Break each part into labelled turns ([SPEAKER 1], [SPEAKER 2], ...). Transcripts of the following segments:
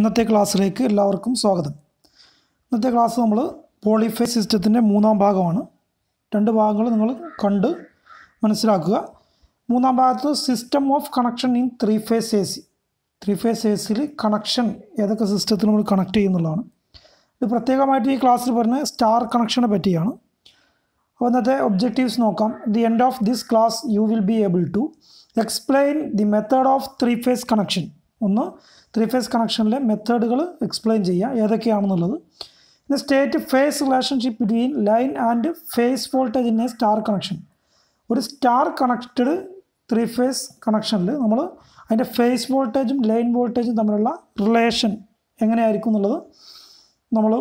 [SPEAKER 1] ഇന്നത്തെ ക്ലാസ്സിലേക്ക് എല്ലാവർക്കും സ്വാഗതം ഇന്നത്തെ ക്ലാസ് നമ്മൾ പോളിഫൈ സിസ്റ്റത്തിൻ്റെ മൂന്നാം ഭാഗമാണ് രണ്ട് ഭാഗങ്ങൾ നിങ്ങൾ കണ്ട് മനസ്സിലാക്കുക മൂന്നാം ഭാഗത്ത് system of connection in three phase A C three phase A സിയിൽ കണക്ഷൻ ഏതൊക്കെ സിസ്റ്റത്തിൽ നമ്മൾ കണക്ട് ചെയ്യുന്നുള്ളതാണ് ഇത് പ്രത്യേകമായിട്ട് ഈ ക്ലാസ്സിൽ പറഞ്ഞ സ്റ്റാർ കണക്ഷനെ പറ്റിയാണ് അപ്പോൾ ഇന്നത്തെ ഒബ്ജക്റ്റീവ്സ് നോക്കാം the end of this class you will be able to explain the method of three phase connection ഒന്ന് ത്രീ ഫേസ് കണക്ഷനിലെ മെത്തേഡുകൾ എക്സ്പ്ലെയിൻ ചെയ്യുക ഏതൊക്കെയാണെന്നുള്ളത് പിന്നെ state phase relationship between line and phase voltage in a star connection ഒരു star connected three phase കണക്ഷനിൽ നമ്മൾ അതിൻ്റെ ഫേസ് വോൾട്ടേജും ലൈൻ വോൾട്ടേജും തമ്മിലുള്ള റിലേഷൻ എങ്ങനെയായിരിക്കും എന്നുള്ളത് നമ്മൾ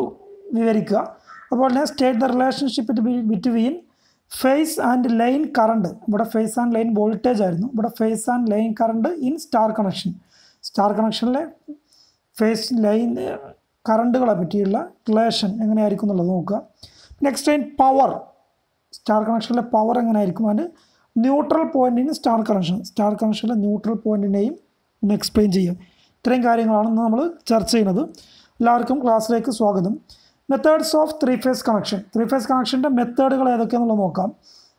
[SPEAKER 1] വിവരിക്കുക അതുപോലെ തന്നെ state the relationship between phase and line current ഇവിടെ ഫേസ് ആൻഡ് ലൈൻ വോൾട്ടേജ് ആയിരുന്നു ഇവിടെ phase and line current in star connection star കണക്ഷനിലെ ഫേസ് ലൈൻ കറണ്ടുകളെ പറ്റിയുള്ള റിലേഷൻ എങ്ങനെയായിരിക്കും എന്നുള്ളത് നോക്കുക നെക്സ്റ്റ് ലൈൻ പവർ സ്റ്റാർ കണക്ഷനിലെ പവർ എങ്ങനെയായിരിക്കും അതിന് ന്യൂട്രൽ പോയിൻറ്റിന് സ്റ്റാർ കണക്ഷൻ സ്റ്റാർ കണക്ഷനിലെ ന്യൂട്രൽ പോയിൻറ്റിനെയും ഒന്ന് എക്സ്പ്ലെയിൻ ചെയ്യാം ഇത്രയും കാര്യങ്ങളാണ് ഇന്ന് നമ്മൾ ചർച്ച ചെയ്യുന്നത് എല്ലാവർക്കും ക്ലാസ്സിലേക്ക് സ്വാഗതം methods of three phase connection three phase കണക്ഷൻ്റെ മെത്തേഡുകൾ ഏതൊക്കെയാണെന്നുള്ളത് നോക്കാം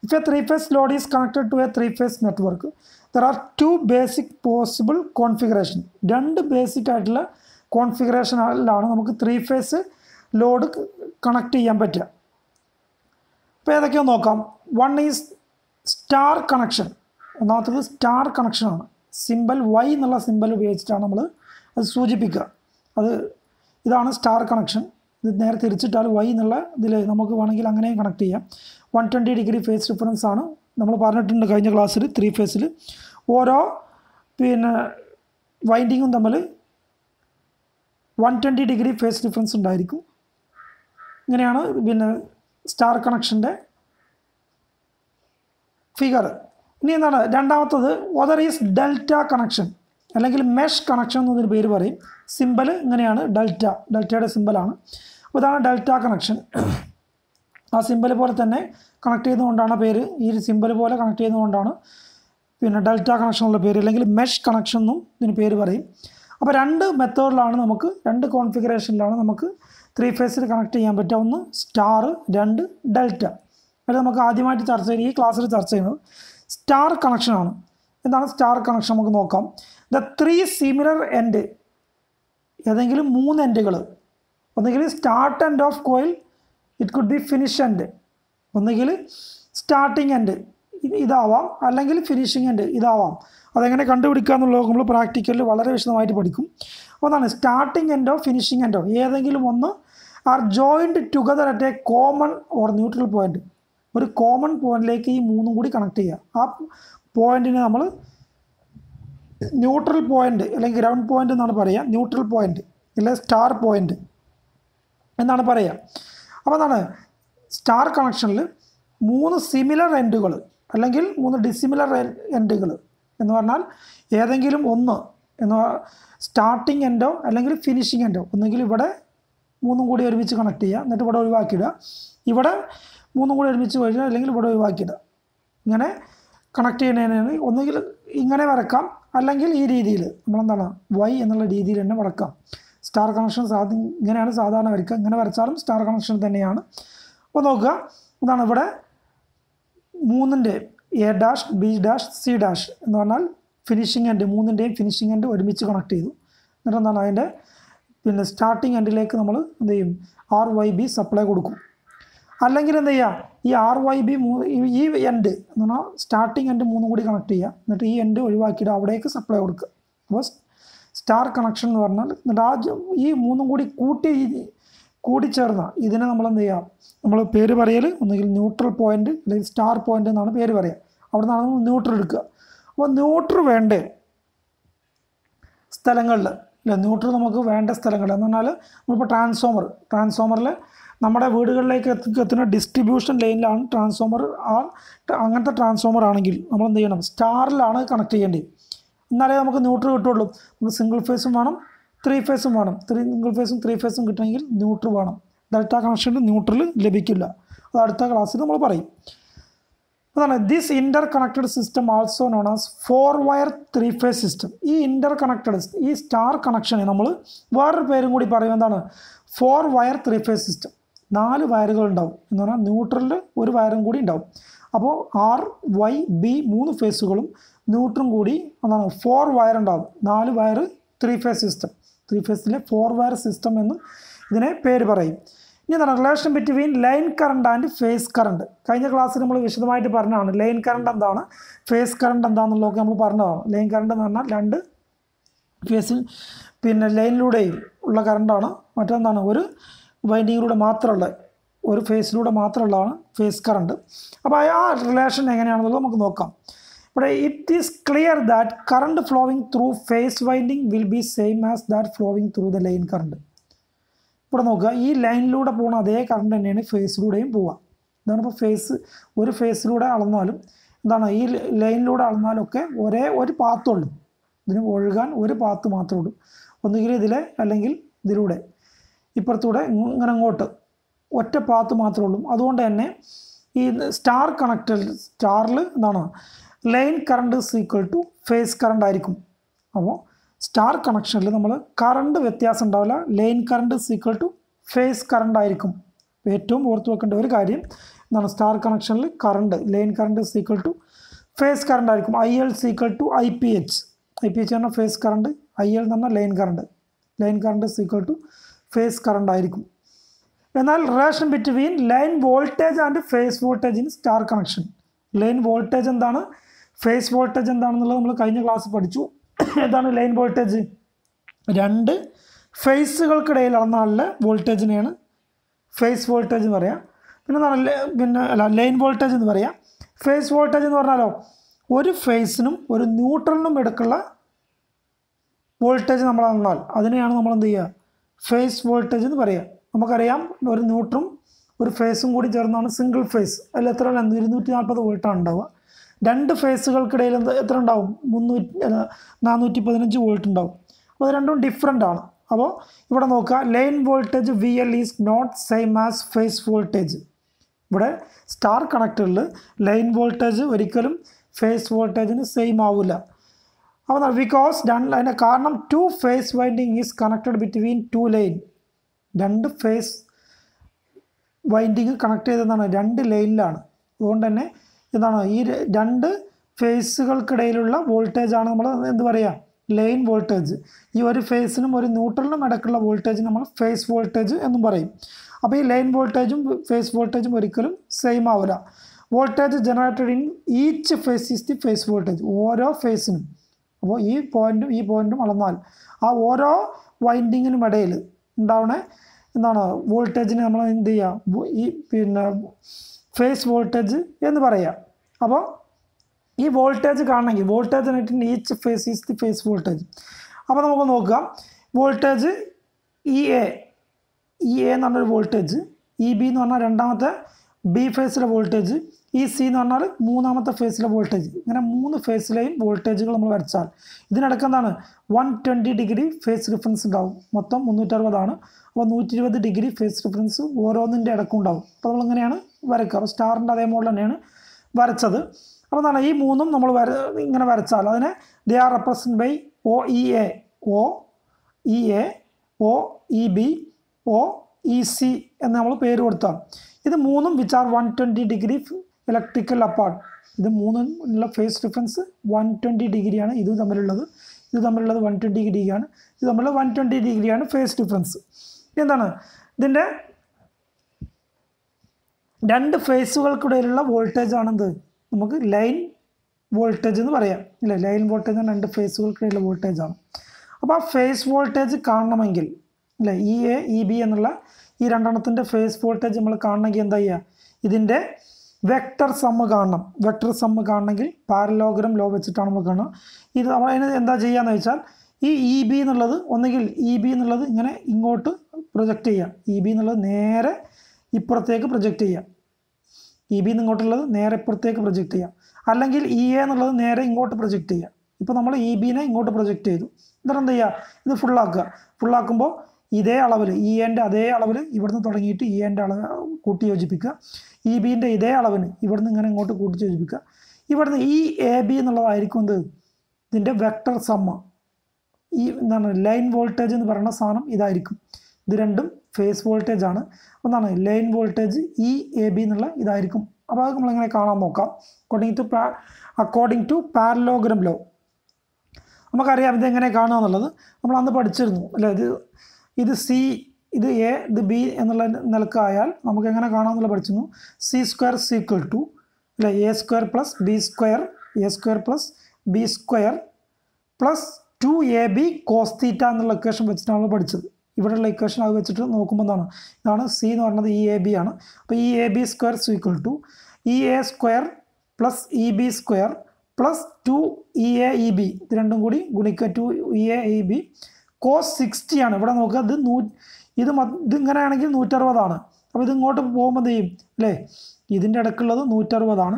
[SPEAKER 1] if a three phase load is connected to a three phase network there are two basic possible configuration രണ്ട് ബേസിക് ആയിട്ടുള്ള കോൺഫിഗറേഷനിലാണ് നമുക്ക് ത്രീ ഫേസ് ലോഡ് കണക്ട് ചെയ്യാൻ പറ്റുക അപ്പോൾ ഏതൊക്കെയോ നോക്കാം വൺ ഈസ് സ്റ്റാർ കണക്ഷൻ ഒന്നാമത്തത് സ്റ്റാർ കണക്ഷനാണ് സിമ്പൽ വൈ എന്നുള്ള സിമ്പൽ ഉപയോഗിച്ചിട്ടാണ് നമ്മൾ അത് സൂചിപ്പിക്കുക അത് ഇതാണ് സ്റ്റാർ കണക്ഷൻ ഇത് നേരെ തിരിച്ചിട്ടാൽ വൈ എന്നുള്ള ഇതിൽ നമുക്ക് വേണമെങ്കിൽ അങ്ങനെയും കണക്ട് ചെയ്യാം one twenty degree phase difference ആണ് നമ്മൾ പറഞ്ഞിട്ടുണ്ട് കഴിഞ്ഞ ക്ലാസ്സിൽ ത്രീ ഫേസിൽ ഓരോ പിന്നെ വൈൻഡിങ്ങും തമ്മിൽ one twenty degree phase difference ഉണ്ടായിരിക്കും ഇങ്ങനെയാണ് പിന്നെ സ്റ്റാർ കണക്ഷൻ്റെ ഫിഗർ ഇനി എന്താണ് രണ്ടാമത്തത് ഒതർ ഈസ് ഡെൽറ്റ കണക്ഷൻ അല്ലെങ്കിൽ മെഷ് കണക്ഷൻ എന്നൊരു പേര് പറയും സിമ്പിൾ ഇങ്ങനെയാണ് ഡെൽറ്റ ഡെൽറ്റയുടെ സിമ്പിളാണ് അപ്പോൾ ഇതാണ് ഡെൽറ്റ കണക്ഷൻ ആ സിമ്പിൾ പോലെ തന്നെ കണക്ട് ചെയ്യുന്നതുകൊണ്ടാണ് പേര് ഈ ഒരു സിമ്പിൾ പോലെ കണക്ട് ചെയ്യുന്നതുകൊണ്ടാണ് പിന്നെ ഡെൽറ്റ കണക്ഷൻ ഉള്ള പേര് അല്ലെങ്കിൽ മെഷ് കണക്ഷൻ എന്നും ഇതിന് പേര് പറയും അപ്പോൾ രണ്ട് മെത്തേഡിലാണ് നമുക്ക് രണ്ട് കോൺഫിഗറേഷനിലാണ് നമുക്ക് ത്രീ ഫേസിൽ കണക്ട് ചെയ്യാൻ പറ്റുക ഒന്ന് സ്റ്റാർ രണ്ട് ഡെൽറ്റ അല്ലെങ്കിൽ നമുക്ക് ആദ്യമായിട്ട് ചർച്ച ചെയ്യുന്നത് ഈ ക്ലാസ്സിൽ ചർച്ച ചെയ്യുന്നത് സ്റ്റാർ കണക്ഷനാണ് എന്താണ് സ്റ്റാർ കണക്ഷൻ നമുക്ക് നോക്കാം ദ ത്രീ സിമിലർ എൻഡ് ഏതെങ്കിലും മൂന്ന് എൻഡുകൾ ഒന്നെങ്കിൽ start end of coil it could be finish end ഒന്നുകിൽ സ്റ്റാർട്ടിങ് എൻഡ് ഇതാവാം അല്ലെങ്കിൽ ഫിനിഷിംഗ് എൻഡ് ഇതാവാം അതെങ്ങനെ കണ്ടുപിടിക്കുക എന്നുള്ളത് നമ്മൾ പ്രാക്ടിക്കലിൽ വളരെ വിശദമായിട്ട് പഠിക്കും അപ്പോൾ അതാണ് സ്റ്റാർട്ടിങ് എൻഡോ ഫിനിഷിംഗ് എൻഡോ ഏതെങ്കിലും ഒന്ന് are joined together at a common or neutral point ഒരു കോമൺ പോയിന്റിലേക്ക് ഈ മൂന്നും കൂടി കണക്ട് ചെയ്യുക ആ പോയിന്റിനെ നമ്മൾ ന്യൂട്രൽ പോയിന്റ് അല്ലെങ്കിൽ ഗ്രൗണ്ട് പോയിന്റ് എന്നാണ് പറയുക ന്യൂട്രൽ പോയിന്റ് അല്ലെങ്കിൽ സ്റ്റാർ പോയിന്റ് എന്നാണ് പറയുക അപ്പോൾ എന്താണ് സ്റ്റാർ കണക്ഷനിൽ മൂന്ന് സിമിലർ എൻഡുകൾ അല്ലെങ്കിൽ മൂന്ന് ഡിസിമിലർ എൻഡുകൾ എന്ന് പറഞ്ഞാൽ ഏതെങ്കിലും ഒന്ന് എന്ന് സ്റ്റാർട്ടിങ് എൻഡോ അല്ലെങ്കിൽ ഫിനിഷിങ് എൻഡോ ഒന്നെങ്കിൽ ഇവിടെ മൂന്നും കൂടി ഒരുമിച്ച് കണക്ട് ചെയ്യുക എന്നിട്ട് ഇവിടെ ഒഴിവാക്കിയിടുക ഇവിടെ മൂന്നും കൂടി ഒരുമിച്ച് കഴിഞ്ഞാൽ അല്ലെങ്കിൽ ഇവിടെ ഒഴിവാക്കിയിടുക ഇങ്ങനെ കണക്ട് ചെയ്യുന്നതിനാണ് ഒന്നുകിൽ ഇങ്ങനെ വരക്കാം അല്ലെങ്കിൽ ഈ രീതിയിൽ നമ്മളെന്താണ് വൈ എന്നുള്ള രീതിയിൽ തന്നെ വരക്കാം സ്റ്റാർ കണക്ഷൻ സാധ ഇങ്ങനെയാണ് സാധാരണ വരയ്ക്കുക ഇങ്ങനെ വരച്ചാലും സ്റ്റാർ കണക്ഷൻ തന്നെയാണ് അപ്പോൾ നോക്കുക ഇതാണ് ഇവിടെ മൂന്നിൻ്റെ A dash B dash C dash എന്ന് പറഞ്ഞാൽ ഫിനിഷിംഗ് എൻഡ് മൂന്നിൻ്റെയും ഫിനിഷിംഗ് എൻഡ് ഒരുമിച്ച് കണക്ട് ചെയ്തു എന്നിട്ട് എന്താണ് അതിൻ്റെ പിന്നെ സ്റ്റാർട്ടിംഗ് എൻഡിലേക്ക് നമ്മൾ എന്ത് ചെയ്യും ആർ വൈ ബി സപ്ലൈ കൊടുക്കും അല്ലെങ്കിൽ എന്ത് ചെയ്യുക ഈ ആർ വൈ ബി മൂന്ന് ഈ എൻഡ് എന്ന് പറഞ്ഞാൽ സ്റ്റാർട്ടിംഗ് എൻഡ് മൂന്നും കൂടി കണക്ട് ചെയ്യുക എന്നിട്ട് ഈ എൻഡ് ഒഴിവാക്കിയിട്ട് അവിടേക്ക് സപ്ലൈ കൊടുക്കുക അപ്പോൾ സ്റ്റാർ കണക്ഷൻ എന്ന് പറഞ്ഞാൽ എന്നിട്ട് ആ ഈ മൂന്നും കൂടി കൂട്ടി കൂടിച്ചേർന്ന ഇതിനെ നമ്മൾ എന്ത് ചെയ്യാം നമ്മൾ പേര് പറയൽ ഒന്നുകിൽ ന്യൂട്രൽ പോയിൻ്റ് അല്ലെങ്കിൽ സ്റ്റാർ പോയിൻ്റ് എന്നാണ് പേര് പറയുക അവിടെ നിന്നാണ് നമ്മൾ ന്യൂട്രൽ എടുക്കുക അപ്പോൾ ന്യൂട്രൽ വേണ്ട സ്ഥലങ്ങളിൽ അല്ല ന്യൂട്രൽ നമുക്ക് വേണ്ട സ്ഥലങ്ങൾ എന്ന് പറഞ്ഞാൽ നമ്മളിപ്പോൾ ട്രാൻസ്ഫോമർ ട്രാൻസ്ഫോമറിൽ നമ്മുടെ വീടുകളിലേക്ക് എത്തുന്ന ഡിസ്ട്രിബ്യൂഷൻ ലൈനിലാണ് ട്രാൻസ്ഫോമർ ആ അങ്ങനത്തെ ട്രാൻസ്ഫോമർ ആണെങ്കിൽ നമ്മൾ എന്ത് ചെയ്യണം സ്റ്റാറിലാണ് കണക്ട് ചെയ്യേണ്ടത് എന്നാലേ നമുക്ക് ന്യൂട്രൽ കിട്ടുള്ളൂ നമുക്ക് സിംഗിൾ ഫേസും വേണം ത്രീ ഫേസും വേണം ത്രീ സിംഗിൾ ഫേസും ത്രീ ഫേസും കിട്ടണമെങ്കിൽ ന്യൂട്രൽ വേണം ഡെൽറ്റ കണക്ഷൻ ന്യൂട്രൽ ലഭിക്കില്ല അത് അടുത്ത ക്ലാസ്സിൽ നമ്മൾ പറയും അതാണ് this interconnected system also known as four wire three phase system ഈ ഇൻ്റർ കണക്റ്റഡ് ഈ സ്റ്റാർ കണക്ഷനെ നമ്മൾ വേറൊരു പേരും കൂടി പറയും എന്താണ് four wire three phase system നാല് വയറുകൾ ഉണ്ടാവും എന്ന് പറഞ്ഞാൽ ന്യൂട്രലിൽ ഒരു വയറും കൂടി ഉണ്ടാവും അപ്പോൾ ആർ വൈ ബി മൂന്ന് ഫേസുകളും ന്യൂട്രും കൂടി എന്താണ് ഫോർ വയർ ഉണ്ടാവും നാല് wire three phase system three ഫേസിലെ ഫോർ വയർ സിസ്റ്റം എന്നും ഇതിനെ പേര് പറയും ഇനി എന്താണ് relation between line current and phase current കഴിഞ്ഞ ക്ലാസ്സിൽ നമ്മൾ വിശദമായിട്ട് പറഞ്ഞതാണ് ലൈൻ കറണ്ട് എന്താണ് ഫേസ് കറണ്ട് എന്താണെന്നുള്ളതൊക്കെ നമ്മൾ പറഞ്ഞതാണ് ലൈൻ കറണ്ട് എന്ന് പറഞ്ഞാൽ രണ്ട് ഫേസിൽ പിന്നെ ലൈനിലൂടെയും ഉള്ള കറണ്ടാണ് മറ്റെന്താണ് ഒരു വൈൻഡിങ്ങിലൂടെ മാത്രമുള്ള ഒരു ഫേസിലൂടെ മാത്രമുള്ളതാണ് ഫേസ് കറണ്ട് അപ്പോൾ ആ റിലേഷൻ എങ്ങനെയാണെന്നുള്ളത് നമുക്ക് നോക്കാം But it is clear that current flowing through phase winding will be same as that flowing through the line current. ഇവിടെ നോക്കുക ഈ ലൈനിലൂടെ പോകുന്ന അതേ കറണ്ട് തന്നെയാണ് ഫേസിലൂടെയും പോവുക ഇതാണ് ഇപ്പോൾ ഫേസ് ഒരു ഫേസിലൂടെ അളന്നാലും എന്താണ് ഈ ലൈനിലൂടെ അളന്നാലൊക്കെ ഒരേ ഒരു പാത്തുള്ളൂ ഇതിന് ഒഴുകാൻ ഒരു പാത്ത് മാത്രമേ ഉള്ളൂ ഒന്നുകിൽ ഇതിലെ അല്ലെങ്കിൽ ഇതിലൂടെ ഇപ്പുറത്തൂടെ ഇങ്ങനെ അങ്ങോട്ട് ഒറ്റ പാത്ത് മാത്രമേ ഉള്ളൂ അതുകൊണ്ട് തന്നെ ഈ സ്റ്റാർ കണക്റ്റഡ് സ്റ്റാറിൽ എന്താണ് line current is equal to phase current ആയിരിക്കും അപ്പോൾ സ്റ്റാർ കണക്ഷനിൽ നമ്മൾ കറണ്ട് വ്യത്യാസം ഉണ്ടാവില്ല line current is equal to phase current ആയിരിക്കും ഏറ്റവും ഓർത്ത് വെക്കേണ്ട ഒരു കാര്യം എന്താണ് സ്റ്റാർ കണക്ഷനിൽ current line current is equal to phase current ആയിരിക്കും I L equal to I P H I P H പറഞ്ഞാൽ ഫേസ് കറണ്ട് ഐ എൽ എന്ന് പറഞ്ഞാൽ line current line current equal to phase current ആയിരിക്കും എന്നാൽ relation between line voltage and phase voltage in star connection line voltage എന്താണ് phase voltage എന്താണെന്നുള്ളത് നമ്മൾ കഴിഞ്ഞ class പഠിച്ചു ഏതാണ് ലൈൻ വോൾട്ടേജ് രണ്ട് ഫേസുകൾക്കിടയിൽ അളന്നാളിലെ വോൾട്ടേജിനെയാണ് ഫേസ് വോൾട്ടേജ് എന്ന് പറയാം പിന്നെ എന്താണ് പിന്നെ അല്ല ലൈൻ വോൾട്ടേജ് എന്ന് പറയാം ഫേസ് വോൾട്ടേജ് എന്ന് പറഞ്ഞാലോ ഒരു ഫേസിനും ഒരു ന്യൂട്രലിനും എടുക്കുള്ള വോൾട്ടേജ് നമ്മൾ അളന്നാൽ അതിനെയാണ് നമ്മൾ എന്ത് ചെയ്യുക ഫേസ് വോൾട്ടേജ് എന്ന് പറയുക നമുക്കറിയാം ഒരു ന്യൂട്രും ഒരു ഫേസും കൂടി ചേർന്നാണ് സിംഗിൾ ഫേസ് അതിൽ എത്ര ഇരുന്നൂറ്റി നാൽപ്പത് വോൾട്ടാണ് ഉണ്ടാവുക രണ്ട് ഫേസുകൾക്കിടയിൽ എത്ര ഉണ്ടാവും മുന്നൂറ്റി നാനൂറ്റി പതിനഞ്ച് വോൾട്ട് ഉണ്ടാവും അപ്പോൾ അത് രണ്ടും ഡിഫറെൻ്റ് ആണ് അപ്പോൾ ഇവിടെ നോക്കുക line voltage V L is not same as phase voltage ഇവിടെ സ്റ്റാർ കണക്ടറിൽ ലൈൻ വോൾട്ടേജ് ഒരിക്കലും ഫേസ് വോൾട്ടേജിന് സെയിം ആവില്ല അപ്പോൾ ബിക്കോസ് രണ്ട് അതിൻ്റെ കാരണം two phase winding is connected between two line രണ്ട് ഫേസ് വൈൻഡിങ് കണക്ട് ചെയ്തതെന്നാണ് രണ്ട് ലൈനിലാണ് അതുകൊണ്ട് തന്നെ എന്താണ് ഈ രണ്ട് ഫേസുകൾക്കിടയിലുള്ള വോൾട്ടേജാണ് നമ്മൾ എന്ത് പറയുക ലൈൻ വോൾട്ടേജ് ഈ ഒരു ഫേസിനും ഒരു ന്യൂട്രലിനും ഇടയ്ക്കുള്ള വോൾട്ടേജ് നമ്മൾ ഫേസ് വോൾട്ടേജ് എന്നും പറയും അപ്പോൾ ഈ ലൈൻ വോൾട്ടേജും ഫേസ് വോൾട്ടേജും ഒരിക്കലും സെയിം ആവില്ല voltage generated in each phase is the phase voltage ഓരോ ഫേസിനും അപ്പോൾ ഈ പോയിൻറ്റും ഈ പോയിൻറ്റും അളന്നാൽ ആ ഓരോ വൈൻഡിങ്ങിനും ഇടയിൽ ഉണ്ടാവണേ എന്താണ് വോൾട്ടേജിനെ നമ്മൾ എന്ത് ചെയ്യുക ഈ പിന്നെ ഫേസ് വോൾട്ടേജ് എന്ന് പറയാം അപ്പോൾ ഈ വോൾട്ടേജ് കാണണമെങ്കിൽ വോൾട്ടേജ് ആയിട്ട് each phase is the phase voltage അപ്പോൾ നമുക്ക് നോക്കാം voltage E A E A എന്ന് പറഞ്ഞൊരു വോൾട്ടേജ് ഇ e ബി എന്ന് പറഞ്ഞാൽ രണ്ടാമത്തെ ബി ഫേസിലെ വോൾട്ടേജ് ഇ e സി എന്ന് പറഞ്ഞാൽ മൂന്നാമത്തെ ഫേസിലെ വോൾട്ടേജ് ഇങ്ങനെ മൂന്ന് ഫേസിലെയും വോൾട്ടേജുകൾ നമ്മൾ വരച്ചാൽ ഇതിനിടയ്ക്ക് എന്താണ് one twenty degree phase difference ഉണ്ടാവും മൊത്തം മുന്നൂറ്ററുപതാണ് അപ്പോൾ നൂറ്റി ഇരുപത് ഡിഗ്രി ഫേസ് ഡിഫറൻസ് ഓരോന്നിൻ്റെ ഇടക്കുണ്ടാവും ഉണ്ടാവും അപ്പോൾ നമ്മളിങ്ങനെയാണ് വരയ്ക്കുക സ്റ്റാറിൻ്റെ അതേ മോഡൽ തന്നെയാണ് വരച്ചത് അപ്പോൾ എന്താണ് ഈ മൂന്നും നമ്മൾ വര ഇങ്ങനെ വരച്ചാൽ അതിനെ they are represent by O E A O E A O E B O E C എന്ന് നമ്മൾ പേര് കൊടുത്താൽ ഇത് മൂന്നും which are one twenty degree electrical apart ഇത് ഉള്ള ഫേസ് ഡിഫറൻസ് വൺ ട്വൻറ്റി ഡിഗ്രിയാണ് ഇത് തമ്മിലുള്ളത് ഇത് തമ്മിലുള്ളത് വൺ ട്വൻറ്റി ഡിഗ്രിയാണ് ഇത് തമ്മിലുള്ള വൺ ട്വൻറ്റി ഡിഗ്രിയാണ് ഫേസ് ഡിഫറൻസ് എന്താണ് ഇതിൻ്റെ രണ്ട് ഫേസുകൾക്കിടയിലുള്ള വോൾട്ടേജ് ആണെന്ത് നമുക്ക് ലൈൻ വോൾട്ടേജ് എന്ന് പറയാം ഇല്ലേ ലൈൻ വോൾട്ടേജ് രണ്ട് ഫേസുകൾക്കിടയിലുള്ള വോൾട്ടേജ് ആണ് അപ്പോൾ ആ ഫേസ് വോൾട്ടേജ് കാണണമെങ്കിൽ അല്ലേ ഇ എ ഇ ബി എന്നുള്ള ഈ രണ്ടെണ്ണത്തിൻ്റെ ഫേസ് വോൾട്ടേജ് നമ്മൾ കാണണമെങ്കിൽ എന്താ ചെയ്യുക ഇതിൻ്റെ വെക്ടർ സമ്മ് കാണണം വെക്ടർ സമ്മ് കാണണമെങ്കിൽ പാരലോഗ്രം ലോ വെച്ചിട്ടാണ് നമ്മൾ കാണുക ഇത് നമ്മൾ അതിന് എന്താ ചെയ്യുകയെന്ന് വെച്ചാൽ ഈ ഇ e, ബി എന്നുള്ളത് ഒന്നുകിൽ ഇ e, ബി എന്നുള്ളത് ഇങ്ങനെ ഇങ്ങോട്ട് പ്രൊജക്റ്റ് ചെയ്യാം ഇ e, ബി എന്നുള്ളത് നേരെ ഇപ്പുറത്തേക്ക് പ്രൊജക്റ്റ് ചെയ്യാം ഇ ബി ഇങ്ങോട്ടുള്ളത് നേരെ ഇപ്പുറത്തേക്ക് പ്രൊജക്റ്റ് ചെയ്യാം അല്ലെങ്കിൽ ഇ എ എന്നുള്ളത് നേരെ ഇങ്ങോട്ട് പ്രൊജക്റ്റ് ചെയ്യാം ഇപ്പോൾ നമ്മൾ ഇ ബിനെ ഇങ്ങോട്ട് പ്രൊജക്റ്റ് ചെയ്തു എന്നിട്ട് എന്ത് ചെയ്യുക ഇത് ഫുള്ളാക്കുക ഫുള്ളാക്കുമ്പോൾ ഇതേ അളവിൽ ഇ എൻ്റെ അതേ അളവിൽ ഇവിടുന്ന് തുടങ്ങിയിട്ട് ഇ എൻ്റെ അളവ് കൂട്ടി യോജിപ്പിക്കുക ഇ ബിൻ്റെ ഇതേ അളവിന് ഇവിടുന്ന് ഇങ്ങനെ ഇങ്ങോട്ട് കൂട്ടി യോജിപ്പിക്കുക ഇവിടുന്ന് ഈ എ ബി എന്നുള്ളതായിരിക്കും എന്ത് ഇതിൻ്റെ വെക്ടർ സമ്മ ഈ എന്താണ് ലൈൻ വോൾട്ടേജ് എന്ന് പറയുന്ന സാധനം ഇതായിരിക്കും ഇത് രണ്ടും ഫേസ് വോൾട്ടേജ് ആണ് ഒന്നാണ് line voltage E A B എന്നുള്ള ഇതായിരിക്കും അപ്പോൾ അത് കാണാൻ നോക്കാം അക്കോർഡിംഗ് ടു പാ അക്കോർഡിംഗ് ടു പാരലോഗ്രം ലോ നമുക്കറിയാം ഇതെങ്ങനെ കാണാമെന്നുള്ളത് നമ്മൾ അന്ന് പഠിച്ചിരുന്നു അല്ലേ ഇത് ഇത് സി ഇത് എ ഇത് ബി എന്നുള്ള നിലക്കായാൽ നമുക്ക് എങ്ങനെ കാണാമെന്നുള്ള പഠിച്ചിരുന്നു സി സ്ക്വയർ സീക്വൽ ടു അല്ലേ A square plus B square A square plus B square plus two A B cos theta എന്നുള്ള ലൊക്കേഷൻ വെച്ചിട്ടാണ് നമ്മൾ പഠിച്ചത് ഇവിടെയുള്ള ഇക്വേഷൻ അത് വെച്ചിട്ട് നോക്കുമ്പോൾ എന്താണ് ഇതാണ് സി എന്ന് പറയുന്നത് ഇ എ ബി ആണ് അപ്പോൾ ഈ A B square equal to E A square plus E B square plus two E A E B ഇത് രണ്ടും കൂടി ഗുണിക്ക two E A E B cos sixty ആണ് ഇവിടെ നോക്കുക ഇത് നൂ ഇത് ഇതിങ്ങനെയാണെങ്കിൽ നൂറ്ററുപതാണ് അപ്പോൾ ഇത് ഇങ്ങോട്ട് പോകുമ്പോൾ ചെയ്യും അല്ലേ ഇതിൻ്റെ ഇടയ്ക്കുള്ളത് നൂറ്ററുപതാണ്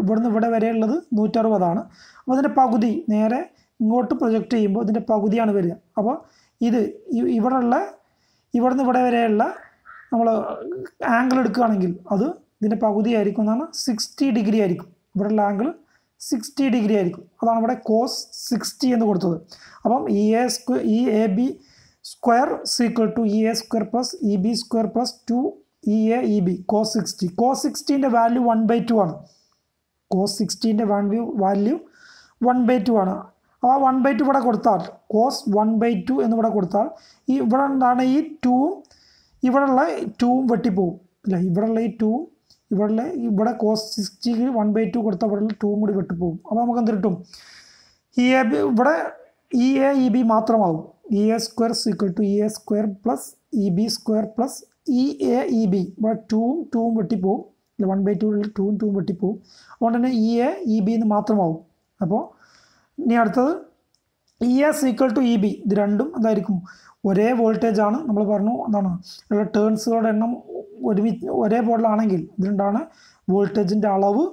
[SPEAKER 1] ഇവിടുന്ന് ഇവിടെ വരെയുള്ളത് നൂറ്ററുപതാണ് അപ്പോൾ അതിൻ്റെ പകുതി നേരെ ഇങ്ങോട്ട് പ്രൊജക്റ്റ് ചെയ്യുമ്പോൾ ഇതിൻ്റെ പകുതിയാണ് വരിക അപ്പോൾ ഇത് ഉള്ള ഇവിടെ നിന്ന് ഇവിടെ വരെയുള്ള നമ്മൾ ആംഗിൾ എടുക്കുകയാണെങ്കിൽ അത് ഇതിൻ്റെ പകുതി ആയിരിക്കും എന്നാണ് സിക്സ്റ്റി ഡിഗ്രി ആയിരിക്കും ഇവിടെയുള്ള ആംഗിൾ സിക്സ്റ്റി ഡിഗ്രി ആയിരിക്കും അതാണ് ഇവിടെ കോസ് സിക്സ്റ്റി എന്ന് കൊടുത്തത് അപ്പം E A square E A B square equal to E A square plus E B square plus two E A E B cos sixty cos സിക്സ്റ്റീൻ്റെ value one by two ആണ് cos സിക്സ്റ്റീൻ്റെ value value one by two ആണ് അപ്പോൾ ആ one by to ഇവിടെ കൊടുത്താൽ cos one by to എന്ന് ഇവിടെ കൊടുത്താൽ ഈ ഇവിടെ എന്താണ് ഈ ടൂവും ഇവിടെ ഉള്ള ടൂവും വെട്ടിപ്പോവും അല്ല ഇവിടെ ഉള്ള ഈ ടൂവും ഇവിടെ ഉള്ള ഇവിടെ cos sixty one by two കൊടുത്താൽ ഇവിടെ ഉള്ള ടൂവും കൂടി വെട്ടിപ്പോവും അപ്പോൾ നമുക്ക് എന്ത് കിട്ടും ഇ എ ബി ഇവിടെ ഇ എ ഇ ബി മാത്രമാവും E A square equal to E A square plus E B square plus E A E B ഇവിടെ ടൂവും ടൂവും വെട്ടിപ്പോവും വൺ ബൈ ടു ടൂവും ടൂവും വെട്ടിപ്പോവും അതുകൊണ്ട് തന്നെ ഇ എ ഇ ബി എന്ന് മാത്രമാവും അപ്പോൾ ഇനി അടുത്തത് E S equal to E B ഇത് രണ്ടും അതായിരിക്കും ഒരേ വോൾട്ടേജ് ആണ് നമ്മൾ പറഞ്ഞു എന്താണ് ഇവിടെ ടേൺസുകളുടെ എണ്ണം ഒരുമി ഒരേ ബോർഡിലാണെങ്കിൽ ഇതുകൊണ്ടാണ് വോൾട്ടേജിൻ്റെ അളവ്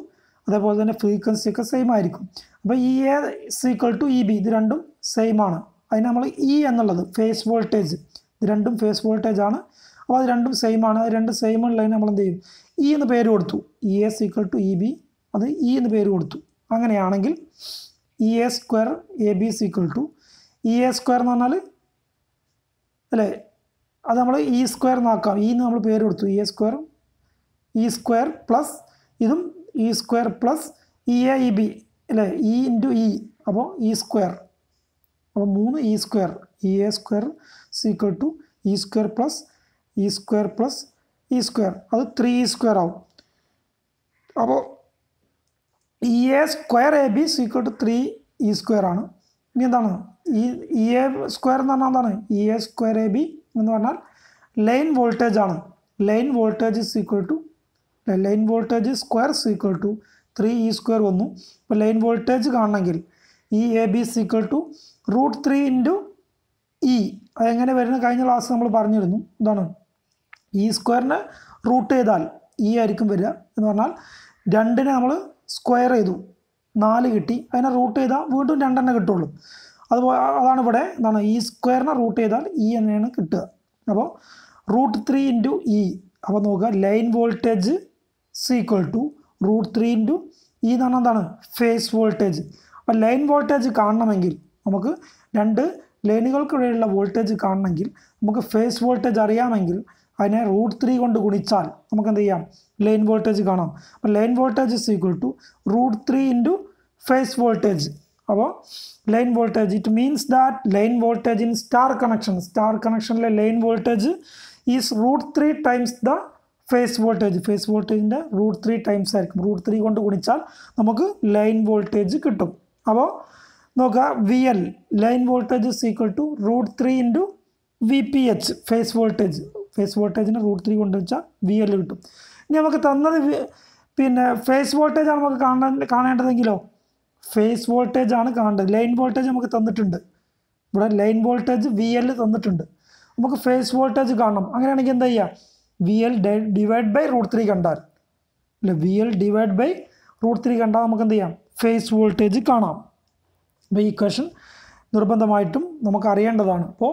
[SPEAKER 1] അതേപോലെ തന്നെ ഫ്രീക്വൻസി ഒക്കെ സെയിം ആയിരിക്കും അപ്പോൾ E A equal to E B ഇത് രണ്ടും സെയിം ആണ് അതിന് നമ്മൾ ഇ e എന്നുള്ളത് ഫേസ് വോൾട്ടേജ് ഇത് രണ്ടും ഫേസ് വോൾട്ടേജ് ആണ് അപ്പോൾ അത് രണ്ടും സെയിം ആണ് അത് രണ്ട് സെയിം ഉള്ളതിന് നമ്മൾ എന്ത് ചെയ്യും ഇ e എന്ന് പേര് കൊടുത്തു E A equal to E B അത് ഇ e എന്ന് പേര് കൊടുത്തു അങ്ങനെയാണെങ്കിൽ E A square A B C equal to E A square എന്ന് പറഞ്ഞാൽ അല്ലേ അത് നമ്മൾ ഇ e സ്ക്വയർ എന്നാക്കാം ഇ e നമ്മൾ പേര് കൊടുത്തു E A square E square plus ഇതും E square plus E A E B അല്ലേ ഇ e ഇൻറ്റു ഇ അപ്പോൾ ഇ സ്ക്വയർ അപ്പോൾ മൂന്ന് E square E A square equal to E square plus E square plus E square അത് three E square ആവും അപ്പോൾ E A square A B equal to three E square ആണ് ഇനി എന്താണ് ഈ ഇ എ സ്ക്വയർ എന്ന് പറഞ്ഞാൽ എന്താണ് E A square A B എന്ന് പറഞ്ഞാൽ ലൈൻ വോൾട്ടേജ് ആണ് line voltage is equal to line voltage square equal to three E square വന്നു അപ്പോൾ ലൈൻ വോൾട്ടേജ് കാണണമെങ്കിൽ E A B equal to root three into E അതെങ്ങനെ വരുന്ന കഴിഞ്ഞ class നമ്മൾ പറഞ്ഞിരുന്നു എന്താണ് ഇ സ്ക്വയറിനെ റൂട്ട് ചെയ്താൽ ഇ e ആയിരിക്കും വരിക എന്ന് പറഞ്ഞാൽ രണ്ടിനെ നമ്മൾ സ്ക്വയർ ചെയ്തു നാല് കിട്ടി അതിനെ റൂട്ട് ചെയ്താൽ വീണ്ടും രണ്ടെണ്ണം കിട്ടുള്ളൂ അതുപോലെ അതാണ് ഇവിടെ എന്താണ് ഈ സ്ക്വയറിനെ റൂട്ട് ചെയ്താൽ ഇ e എന്നെയാണ് കിട്ടുക അപ്പോൾ റൂട്ട് ത്രീ ഇൻറ്റു ഇ അപ്പോൾ നോക്കുക line voltage equal to root three into E എന്ന് പറഞ്ഞാൽ എന്താണ് ഫേസ് വോൾട്ടേജ് അപ്പോൾ ലൈൻ വോൾട്ടേജ് കാണണമെങ്കിൽ നമുക്ക് രണ്ട് ലൈനുകൾക്കിടയിലുള്ള വോൾട്ടേജ് കാണണമെങ്കിൽ നമുക്ക് ഫേസ് വോൾട്ടേജ് അറിയാമെങ്കിൽ അതിനെ റൂട്ട് ത്രീ കൊണ്ട് ഗുണിച്ചാൽ നമുക്ക് എന്ത് ചെയ്യാം ലൈൻ വോൾട്ടേജ് കാണാം അപ്പോൾ line voltage is equal to root three into phase voltage അപ്പോൾ line voltage it means that line voltage in star connection star കണക്ഷനിലെ line voltage is root three times the phase voltage phase വോൾട്ടേജിൻ്റെ root three times ആയിരിക്കും root three കൊണ്ട് ഗുണിച്ചാൽ നമുക്ക് line voltage കിട്ടും അപ്പോൾ നോക്കുക V L line voltage equal to root three into V P H phase voltage phase വോൾട്ടേജിനെ root three കൊണ്ട് വെച്ചാൽ വി എൽ കിട്ടും ഇനി നമുക്ക് തന്നത് പിന്നെ ഫേസ് വോൾട്ടേജാണ് നമുക്ക് കാണാൻ കാണേണ്ടതെങ്കിലോ ഫേസ് വോൾട്ടേജ് ആണ് കാണേണ്ടത് ലൈൻ വോൾട്ടേജ് നമുക്ക് തന്നിട്ടുണ്ട് ഇവിടെ ലൈൻ വോൾട്ടേജ് വി എൽ തന്നിട്ടുണ്ട് നമുക്ക് ഫേസ് വോൾട്ടേജ് കാണണം അങ്ങനെയാണെങ്കിൽ എന്താ ചെയ്യുക V L divide by root three കണ്ടാൽ അല്ല V L divide by root three കണ്ടാൽ നമുക്ക് എന്ത് ചെയ്യാം ഫേസ് വോൾട്ടേജ് കാണാം അപ്പോൾ ഈ ഇക്വേഷൻ നിർബന്ധമായിട്ടും നമുക്ക് അറിയേണ്ടതാണ് അപ്പോൾ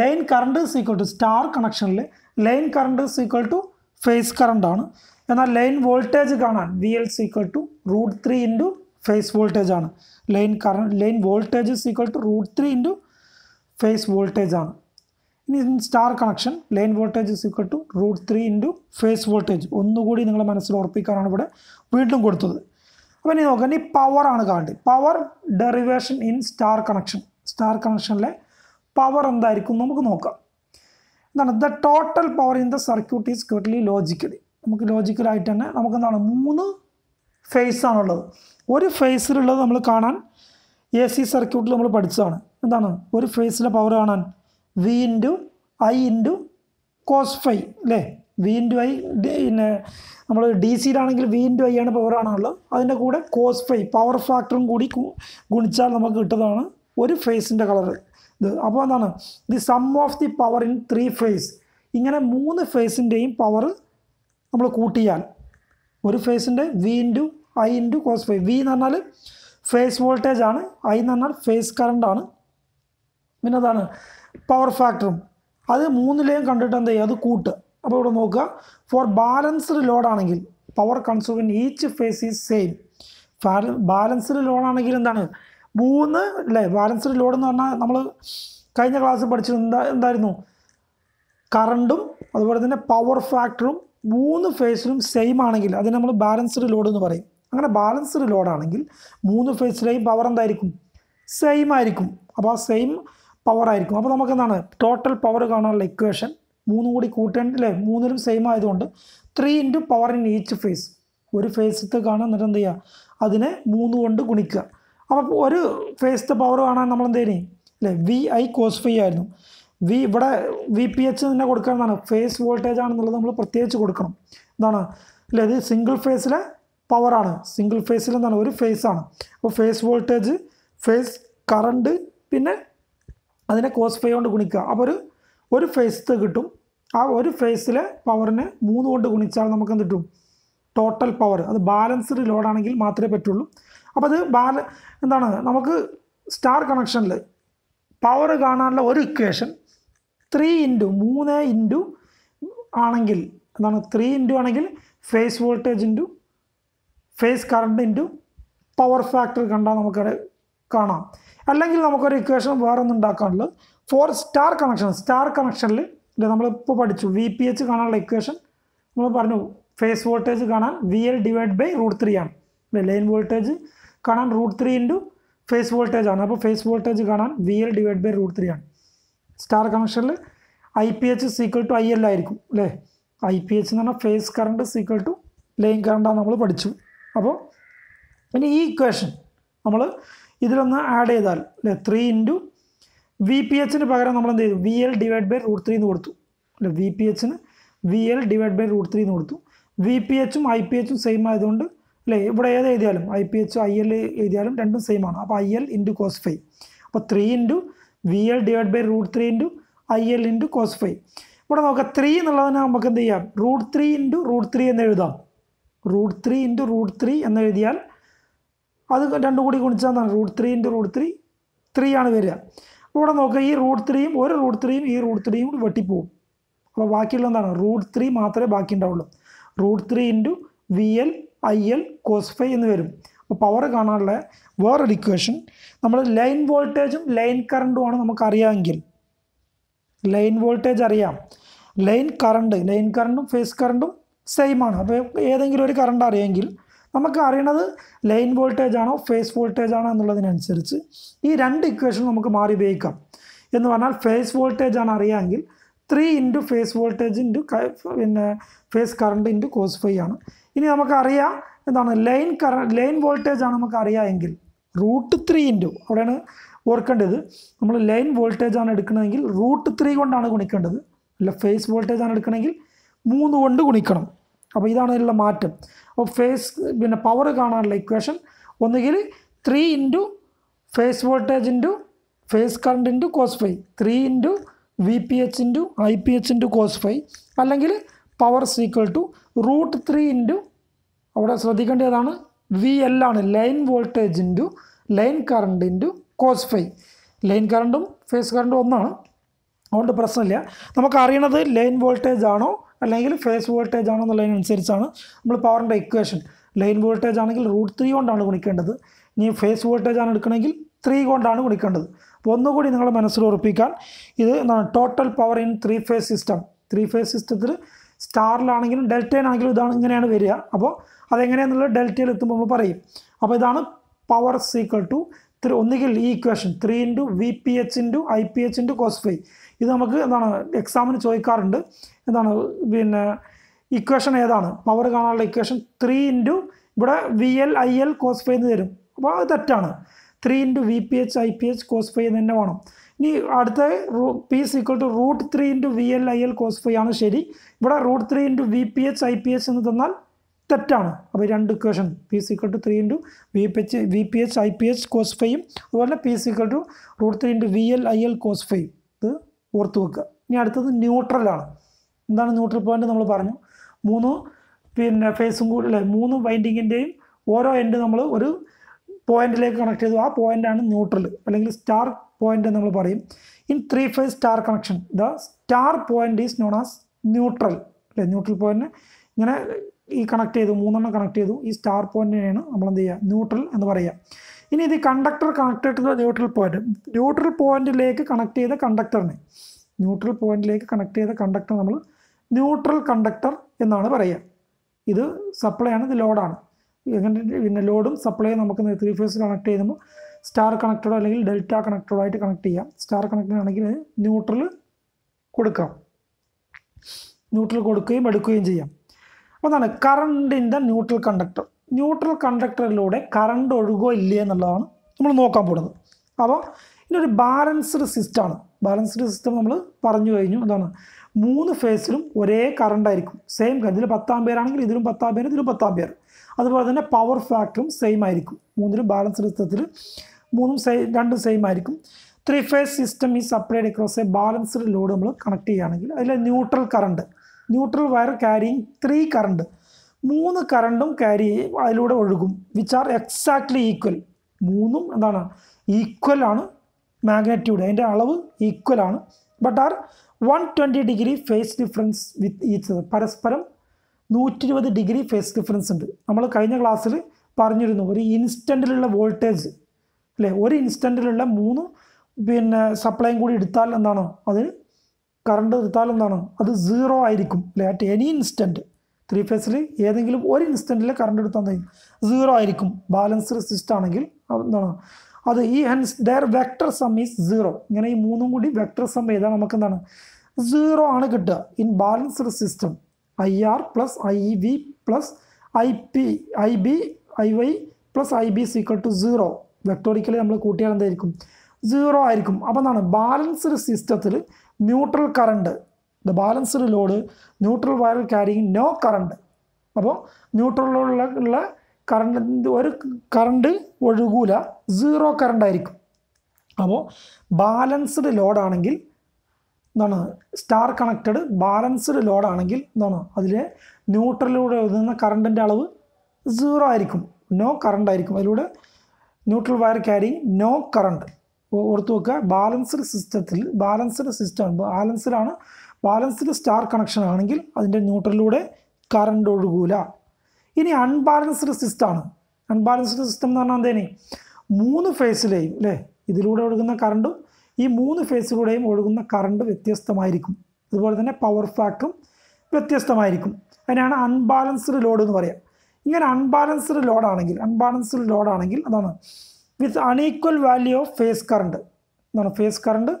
[SPEAKER 1] line current equal to star കണക്ഷനിൽ line current is equal to phase current ആണ് എന്നാൽ ലൈൻ വോൾട്ടേജ് കാണാൻ V L equal to root three into phase voltage ആണ് line current line voltage equal to root three into phase voltage ആണ് ഇനി star connection line voltage equal to root three into phase voltage ഒന്നുകൂടി നിങ്ങൾ മനസ്സിൽ ഉറപ്പിക്കാനാണ് ഇവിടെ വീണ്ടും കൊടുത്തത് അപ്പോൾ ഇനി നോക്കാം ഇനി പവർ ആണ് കാണേണ്ടത് power derivation in star connection star കണക്ഷനിലെ പവർ എന്തായിരിക്കും നമുക്ക് നോക്കാം എന്താണ് the total power in the circuit is clearly logically നമുക്ക് ലോജിക്കലായിട്ട് തന്നെ നമുക്ക് എന്താണ് മൂന്ന് ഫേസാണുള്ളത് ഒരു ഫേസിലുള്ളത് നമ്മൾ കാണാൻ എ സി സർക്യൂട്ടിൽ നമ്മൾ പഠിച്ചതാണ് എന്താണ് ഒരു ഫേസിലെ പവർ കാണാൻ V into I into cos phi അല്ലേ വി ഇൻറ്റു ഐ പിന്നെ നമ്മൾ ഡി സിയിലാണെങ്കിൽ വി ഇൻറ്റു ഐ ആണ് പവർ കാണാനുള്ളത് അതിൻ്റെ കൂടെ കോസ് ഫൈ പവർ ഫാക്ടറും കൂടി ഗുണിച്ചാൽ നമുക്ക് കിട്ടുന്നതാണ് ഒരു ഫേസിൻ്റെ കളറ് ഇത് അപ്പോൾ എന്താണ് the sum of the power in three phase ഇങ്ങനെ മൂന്ന് ഫേസിൻ്റെയും പവർ നമ്മൾ കൂട്ടിയാൽ ഒരു ഫേസിൻ്റെ V into I into cos five V എന്ന് പറഞ്ഞാൽ ഫേസ് വോൾട്ടേജ് ആണ് ഐ എന്ന് പറഞ്ഞാൽ ഫേസ് കറണ്ടാണ് പിന്നെ അതാണ് പവർ ഫാക്ടറും അത് മൂന്നിലെയും കണ്ടിട്ട് എന്ത് ചെയ്യുക അത് കൂട്ട് അപ്പോൾ ഇവിടെ നോക്കുക ഫോർ ബാലൻസ്ഡ് ലോഡാണെങ്കിൽ power consuming each phase is same balanced ലോഡാണെങ്കിൽ എന്താണ് മൂന്ന് അല്ലേ ബാലൻസ്ഡ് ലോഡ് എന്ന് പറഞ്ഞാൽ നമ്മൾ കഴിഞ്ഞ ക്ലാസ്സിൽ പഠിച്ചത് എന്താ എന്തായിരുന്നു കറണ്ടും അതുപോലെ തന്നെ പവർ ഫാക്ടറും മൂന്ന് ഫേസിലും സെയിം ആണെങ്കിൽ അതിന് നമ്മൾ ബാലൻസ്ഡ് ലോഡ് എന്ന് പറയും അങ്ങനെ ബാലൻസ്ഡ് ലോഡാണെങ്കിൽ മൂന്ന് ഫേസിലെയും പവർ എന്തായിരിക്കും സെയിം ആയിരിക്കും അപ്പോൾ ആ സെയിം പവർ ആയിരിക്കും അപ്പോൾ നമുക്ക് എന്താണ് ടോട്ടൽ പവർ കാണാനുള്ള ഇക്വേഷൻ മൂന്നും കൂടി കൂട്ടേണ്ട അല്ലേ മൂന്നിലും സെയിം ആയതുകൊണ്ട് three into power in each phase ഒരു ഫേസിലത്തെ കാണാൻ എന്നിട്ട് എന്ത് ചെയ്യുക അതിനെ മൂന്ന് കൊണ്ട് ഗുണിക്കുക അപ്പോൾ ഒരു ഫേസ്ഡ് പവർ കാണാൻ നമ്മൾ എന്ത് ചെയ്യണേ അല്ലേ വി ഐ കോസ് ഫൈ ആയിരുന്നു വി ഇവിടെ വി പി എച്ച് തന്നെ കൊടുക്കാമെന്നാണ് ഫേസ് വോൾട്ടേജ് ആണെന്നുള്ളത് നമ്മൾ പ്രത്യേകിച്ച് കൊടുക്കണം എന്താണ് അല്ലേ ഇത് സിംഗിൾ ഫേസിലെ പവറാണ് സിംഗിൾ ഫേസിൽ എന്താണ് ഒരു ഫേസ് ആണ് അപ്പോൾ ഫേസ് വോൾട്ടേജ് ഫേസ് കറണ്ട് പിന്നെ അതിനെ കോസ് ഫൈ കൊണ്ട് ഗുണിക്കുക അപ്പോൾ ഒരു ഒരു ഫേസ് കിട്ടും ആ ഒരു ഫേസിലെ പവറിനെ മൂന്ന് കൊണ്ട് ഗുണിച്ചാൽ നമുക്ക് എന്ത് കിട്ടും ടോട്ടൽ പവർ അത് ബാലൻസ്ഡ് ലോഡാണെങ്കിൽ മാത്രമേ പറ്റുള്ളൂ അപ്പോൾ അത് ബാല എന്താണ് നമുക്ക് സ്റ്റാർ കണക്ഷനിൽ പവർ കാണാനുള്ള ഒരു ഇക്വേഷൻ ത്രീ ഇൻറ്റു മൂന്ന് ഇൻറ്റു ആണെങ്കിൽ എന്താണ് ത്രീ ഇൻറ്റു ആണെങ്കിൽ phase voltage into phase current into power factor കണ്ടാൽ നമുക്ക് കാണാം അല്ലെങ്കിൽ നമുക്കൊരു ഇക്വേഷൻ വേറെ ഒന്നും ഉണ്ടാക്കാനുള്ളത് ഫോർ സ്റ്റാർ കണക്ഷൻ സ്റ്റാർ കണക്ഷനിൽ നമ്മളിപ്പോൾ പഠിച്ചു വി പി എച്ച് കാണാനുള്ള ഇക്വേഷൻ നമ്മൾ പറഞ്ഞു ഫേസ് വോൾട്ടേജ് കാണാൻ V L divide by root three ആണ് ലൈൻ വോൾട്ടേജ് കാണാൻ root three into phase voltage ആണ് അപ്പോൾ ഫേസ് വോൾട്ടേജ് കാണാൻ V L divide by root three ആണ് സ്റ്റാർ കണക്ഷനിൽ I P H equal to I L ആയിരിക്കും അല്ലേ ഐ പി എച്ച് എന്ന് പറഞ്ഞാൽ phase current equal to line കറണ്ടാണ് നമ്മൾ പഠിച്ചു അപ്പോൾ ഇനി ഈ ഇക്വേഷൻ നമ്മൾ ഇതിലൊന്ന് ആഡ് ചെയ്താൽ അല്ലേ ത്രീ ഇൻറ്റു വി പി എച്ചിന് പകരം നമ്മൾ എന്ത് ചെയ്തു V L divide by root three എന്ന് കൊടുത്തു അല്ലെ വി പി എച്ചിന് V L divide by root three എന്ന് കൊടുത്തു വി പി എച്ചും ഐ പി എച്ചും സെയിം ആയതുകൊണ്ട് അല്ലേ ഇവിടെ ഏത് എഴുതിയാലും I P H I L എഴുതിയാലും രണ്ടും സെയിം ആണ് അപ്പോൾ I L into cos five അപ്പോൾ three into V L divide by root three into I L into cos five ഇവിടെ നോക്കാം ത്രീ എന്നുള്ളതിന് നമുക്ക് എന്ത് ചെയ്യാം root three into root three എന്ന് എഴുതാം root three into root three എന്ന് എഴുതിയാൽ അത് രണ്ടും കൂടി ഗുണിച്ചാൽ എന്താണ് root three into root three three ആണ് വരിക അപ്പോൾ ഇവിടെ നോക്കുക ഈ റൂട്ട് ത്രീയും ഒരു റൂട്ട് ത്രീയും ഈ റൂട്ട് ത്രീയും കൂടി വെട്ടിപ്പോവും അപ്പോൾ ബാക്കിയുള്ള എന്താണ് റൂട്ട് ത്രീ മാത്രമേ ബാക്കി ഉണ്ടാവുള്ളൂ root three into V L I L cos phi എന്ന് വരും അപ്പോൾ പവർ കാണാനുള്ള വേറൊരു ഇക്വേഷൻ നമ്മൾ ലൈൻ വോൾട്ടേജും ലൈൻ കറണ്ടുമാണ് നമുക്കറിയാമെങ്കിൽ ലൈൻ വോൾട്ടേജ് അറിയാം ലൈൻ കറണ്ട് ലൈൻ കറണ്ടും ഫേസ് കറണ്ടും സെയിം ആണ് അപ്പോൾ ഏതെങ്കിലും ഒരു കറണ്ട് അറിയാമെങ്കിൽ നമുക്ക് അറിയണത് ലൈൻ വോൾട്ടേജ് ആണോ ഫേസ് വോൾട്ടേജ് ആണോ എന്നുള്ളതിനനുസരിച്ച് ഈ രണ്ട് ഇക്വേഷൻ നമുക്ക് മാറി ഉപയോഗിക്കാം എന്ന് പറഞ്ഞാൽ ഫേസ് വോൾട്ടേജ് ആണ് അറിയാമെങ്കിൽ three into phase voltage into പിന്നെ phase current into cos phi ആണ് ഇനി നമുക്കറിയാം എന്താണ് ലൈൻ കറ ലൈൻ വോൾട്ടേജ് ആണ് നമുക്കറിയാം എങ്കിൽ റൂട്ട് ത്രീ ഇൻറ്റു അവിടെയാണ് ഓർക്കേണ്ടത് നമ്മൾ ലൈൻ വോൾട്ടേജ് ആണ് എടുക്കണമെങ്കിൽ റൂട്ട് ത്രീ കൊണ്ടാണ് ഗുണിക്കേണ്ടത് അല്ല ഫേസ് വോൾട്ടേജ് ആണ് എടുക്കണമെങ്കിൽ മൂന്ന് കൊണ്ട് ഗുണിക്കണം അപ്പോൾ ഇതാണ് അതിലുള്ള മാറ്റം അപ്പോൾ ഫേസ് പിന്നെ പവർ കാണാനുള്ള ഇക്വേഷൻ ഒന്നുകിൽ three into phase voltage into phase current into cos phi three into V P H into I P H into cos phi അല്ലെങ്കിൽ power equal to root three into അവിടെ ശ്രദ്ധിക്കേണ്ടതാണ് V L ആണ് line voltage into line current into cos phi line കറണ്ടും phase കറണ്ടും ഒന്നാണ് അതുകൊണ്ട് പ്രശ്നമില്ല നമുക്ക് അറിയണത് ലൈൻ വോൾട്ടേജ് ആണോ അല്ലെങ്കിൽ ഫേസ് വോൾട്ടേജ് ആണോ എന്നുള്ളതിനനുസരിച്ചാണ് നമ്മൾ പവറിൻ്റെ ഇക്വേഷൻ ലൈൻ വോൾട്ടേജ് ആണെങ്കിൽ റൂട്ട് ത്രീ കൊണ്ടാണ് ഗുണിക്കേണ്ടത് ഇനി ഫേസ് വോൾട്ടേജ് ആണ് എടുക്കണമെങ്കിൽ ത്രീ കൊണ്ടാണ് ഗുണിക്കേണ്ടത് അപ്പോൾ ഒന്നുകൂടി നിങ്ങളുടെ മനസ്സിൽ ഉറപ്പിക്കാൻ ഇത് എന്താണ് total power in three phase system three phase സിസ്റ്റത്തിൽ സ്റ്റാറിലാണെങ്കിലും ഡെൽറ്റയിലാണെങ്കിലും ഇതാണ് ഇങ്ങനെയാണ് വരിക അപ്പോൾ അതെങ്ങനെയാണെന്നുള്ളത് ഡെൽറ്റയിൽ എത്തുമ്പോൾ നമ്മൾ പറയും അപ്പോൾ ഇതാണ് പവർ സീക്വൽ ടു ത്രീ ഒന്നുകിൽ ഈ equation three into V P H into I P H into cos phi ഇത് നമുക്ക് എന്താണ് എക്സാമിന് ചോദിക്കാറുണ്ട് എന്താണ് പിന്നെ ഇക്വേഷൻ ഏതാണ് പവർ കാണാനുള്ള ഇക്വേഷൻ ത്രീ ഇൻറ്റു ഇവിടെ V L I L cos phi എന്ന് തരും അപ്പോൾ അത് തെറ്റാണ് three into V P H I P H cos phi എന്ന് തന്നെ വേണം ഇനി അടുത്ത റൂ P is equal to root three into V L I L cos phi ആണ് ശരി ഇവിടെ root three into V P H I P H എന്ന് തന്നാൽ തെറ്റാണ് അപ്പോൾ രണ്ട് equation P equal to three into V P H V P H I P H cos ഫൈയും അതുപോലെ P equal to root three into V L I L cos phi ഇത് ഓർത്ത് വെക്കുക ഇനി അടുത്തത് ന്യൂട്രലാണ് എന്താണ് ന്യൂട്രൽ പോയിൻ്റ് നമ്മൾ പറഞ്ഞു മൂന്ന് പിന്നെ ഫേസും കൂടി അല്ലേ മൂന്ന് ബൈൻഡിങ്ങിൻ്റെയും ഓരോ എൻഡ് നമ്മൾ ഒരു പോയിന്റിലേക്ക് കണക്ട് ചെയ്തു ആ പോയിൻ്റാണ് ന്യൂട്രൽ അല്ലെങ്കിൽ സ്റ്റാർ പോയിന്റ് നമ്മൾ പറയും in three phase star connection the star point is known as neutral അല്ലേ ന്യൂട്രൽ പോയിന്റിന് ഇങ്ങനെ ഈ കണക്ട് ചെയ്തു മൂന്നെണ്ണം കണക്ട് ചെയ്തു ഈ സ്റ്റാർ പോയിന്റിനെയാണ് നമ്മൾ എന്ത് ചെയ്യുക ന്യൂട്രൽ എന്ന് പറയുക ഇനി ഇത് കണ്ടക്ടർ കണക്ട് ചെയ്ത ന്യൂട്രൽ പോയിന്റ് ന്യൂട്രൽ പോയിന്റിലേക്ക് കണക്ട് ചെയ്ത കണ്ടക്ടറിനെ ന്യൂട്രൽ പോയിന്റിലേക്ക് കണക്ട് ചെയ്ത കണ്ടക്ടർ നമ്മൾ ന്യൂട്രൽ കണ്ടക്ടർ എന്നാണ് പറയുക ഇത് സപ്ലൈ ആണ് ഇത് ലോഡാണ് എങ്ങനെ പിന്നെ ലോഡും സപ്ലൈയും നമുക്ക് ത്രീ ഫേസ് കണക്ട് ചെയ്യുമ്പോൾ സ്റ്റാർ കണക്റ്റഡോ അല്ലെങ്കിൽ ഡെൽറ്റ കണക്റ്റഡോ ആയിട്ട് കണക്ട് ചെയ്യാം സ്റ്റാർ കണക്റ്റഡ് ആണെങ്കിൽ ന്യൂട്രൽ കൊടുക്കാം ന്യൂട്രൽ കൊടുക്കുകയും എടുക്കുകയും ചെയ്യാം അപ്പോൾ അതാണ് current in the neutral conductor neutral കണ്ടക്ടറിലൂടെ കറണ്ട് ഒഴുകോ ഇല്ലേ എന്നുള്ളതാണ് നമ്മൾ നോക്കാൻ പോകുന്നത് അപ്പോൾ ഇതൊരു ബാലൻസ്ഡ് സിസ്റ്റമാണ് ബാലൻസ്ഡ് സിസ്റ്റം നമ്മൾ പറഞ്ഞു കഴിഞ്ഞു എന്താണ് മൂന്ന് ഫേസിലും ഒരേ കറണ്ട് ആയിരിക്കും സെയിം ഇതിൽ പത്താം ആണെങ്കിൽ ഇതിലും പത്താം പേര് ഇതിലും പത്താം പേർ അതുപോലെ തന്നെ പവർ ഫാക്ടറും സെയിം ആയിരിക്കും മൂന്നിലും ബാലൻസ്ഡ് സിസ്റ്റത്തിൽ മൂന്നും സെയിം രണ്ടും സെയിം ആയിരിക്കും ത്രീ ഫേസ് സിസ്റ്റം ഈ supplied across a balanced load നമ്മൾ കണക്ട് ചെയ്യുകയാണെങ്കിൽ അതിൽ neutral current neutral wire carrying three current മൂന്ന് കറണ്ടും ക്യാരി അതിലൂടെ ഒഴുകും വിച്ച് ആർ എക്സാക്ട്ലി ഈക്വൽ മൂന്നും എന്താണ് ഈക്വൽ ആണ് മാഗ്നറ്റ്യൂഡ് അതിൻ്റെ അളവ് ഈക്വൽ ആണ് but are one twenty degree phase difference with each പരസ്പരം നൂറ്റി ഇരുപത് ഡിഗ്രി ഫേസ് ഡിഫറൻസ് ഉണ്ട് നമ്മൾ കഴിഞ്ഞ ക്ലാസ്സിൽ പറഞ്ഞിരുന്നു ഒരു ഇൻസ്റ്റൻറ്റിലുള്ള വോൾട്ടേജ് അല്ലേ ഒരു ഇൻസ്റ്റൻറ്റിലുള്ള മൂന്ന് പിന്നെ സപ്ലൈയും കൂടി എടുത്താൽ എന്താണ് അതിന് കറണ്ട് എടുത്താൽ എന്താണ് അത് സീറോ ആയിരിക്കും അല്ലേ അറ്റ് എനി ഇൻസ്റ്റൻറ്റ് ത്രീ ഫേസിൽ ഏതെങ്കിലും ഒരു ഇൻസ്റ്റൻറ്റിൽ കറണ്ട് എടുത്താൽ മതി സീറോ ആയിരിക്കും ബാലൻസ്ഡ് സിസ്റ്റം ആണെങ്കിൽ എന്താണ് അത് ഈ hence their vector sum is zero ഇങ്ങനെ ഈ മൂന്നും കൂടി വെക്ടർ സം ചെയ്താൽ നമുക്ക് എന്താണ് സീറോ ആണ് കിട്ടുക in balanced system I R plus I V plus I P I B I Y plus I B equal to zero vectorically നമ്മൾ കൂട്ടിയാൽ എന്തായിരിക്കും സീറോ ആയിരിക്കും അപ്പോൾ എന്താണ് ബാലൻസ്ഡ് സിസ്റ്റത്തിൽ neutral current the balanced load neutral wire carrying no current അപ്പോൾ neutral ഉള്ള current ഒരു കറണ്ട് ഒഴുകൂല സീറോ കറണ്ട് ആയിരിക്കും അപ്പോൾ ബാലൻസ്ഡ് ലോഡാണെങ്കിൽ എന്താണ് സ്റ്റാർ കണക്റ്റഡ് ബാലൻസ്ഡ് ലോഡാണെങ്കിൽ എന്താണ് അതിൽ ന്യൂട്രലിലൂടെ ഒഴുകുന്ന കറണ്ടിൻ്റെ അളവ് സീറോ ആയിരിക്കും നോ കറണ്ട് ആയിരിക്കും അതിലൂടെ neutral wire carry no current ഓർത്ത് വെക്കുക ബാലൻസ്ഡ് സിസ്റ്റത്തിൽ ബാലൻസ്ഡ് സിസ്റ്റം ബാലൻസ്ഡ് ആണ് ബാലൻസ്ഡ് സ്റ്റാർ കണക്ഷൻ ആണെങ്കിൽ അതിൻ്റെ ന്യൂട്രലിലൂടെ കറണ്ട് ഒഴുകൂല ഇനി അൺബാലൻസ്ഡ് സിസ്റ്റമാണ് അൺബാലൻസ്ഡ് സിസ്റ്റം എന്ന് പറഞ്ഞാൽ എന്തേനെ മൂന്ന് ഫേസിലെയും അല്ലേ ഇതിലൂടെ ഒഴുകുന്ന കറണ്ടും ഈ മൂന്ന് ഫേസിലൂടെയും ഒഴുകുന്ന കറണ്ട് വ്യത്യസ്തമായിരിക്കും അതുപോലെ തന്നെ പവർ ഫാക്ടറും വ്യത്യസ്തമായിരിക്കും അതിനാണ് അൺബാലൻസ്ഡ് ലോഡ് എന്ന് പറയാം ഇങ്ങനെ അൺബാലൻസ്ഡ് ലോഡ് ആണെങ്കിൽ അൺബാലൻസ്ഡ് ലോഡ് ആണെങ്കിൽ അതാണ് with unequal value of phase current എന്താണ് ഫേസ് കറണ്ട്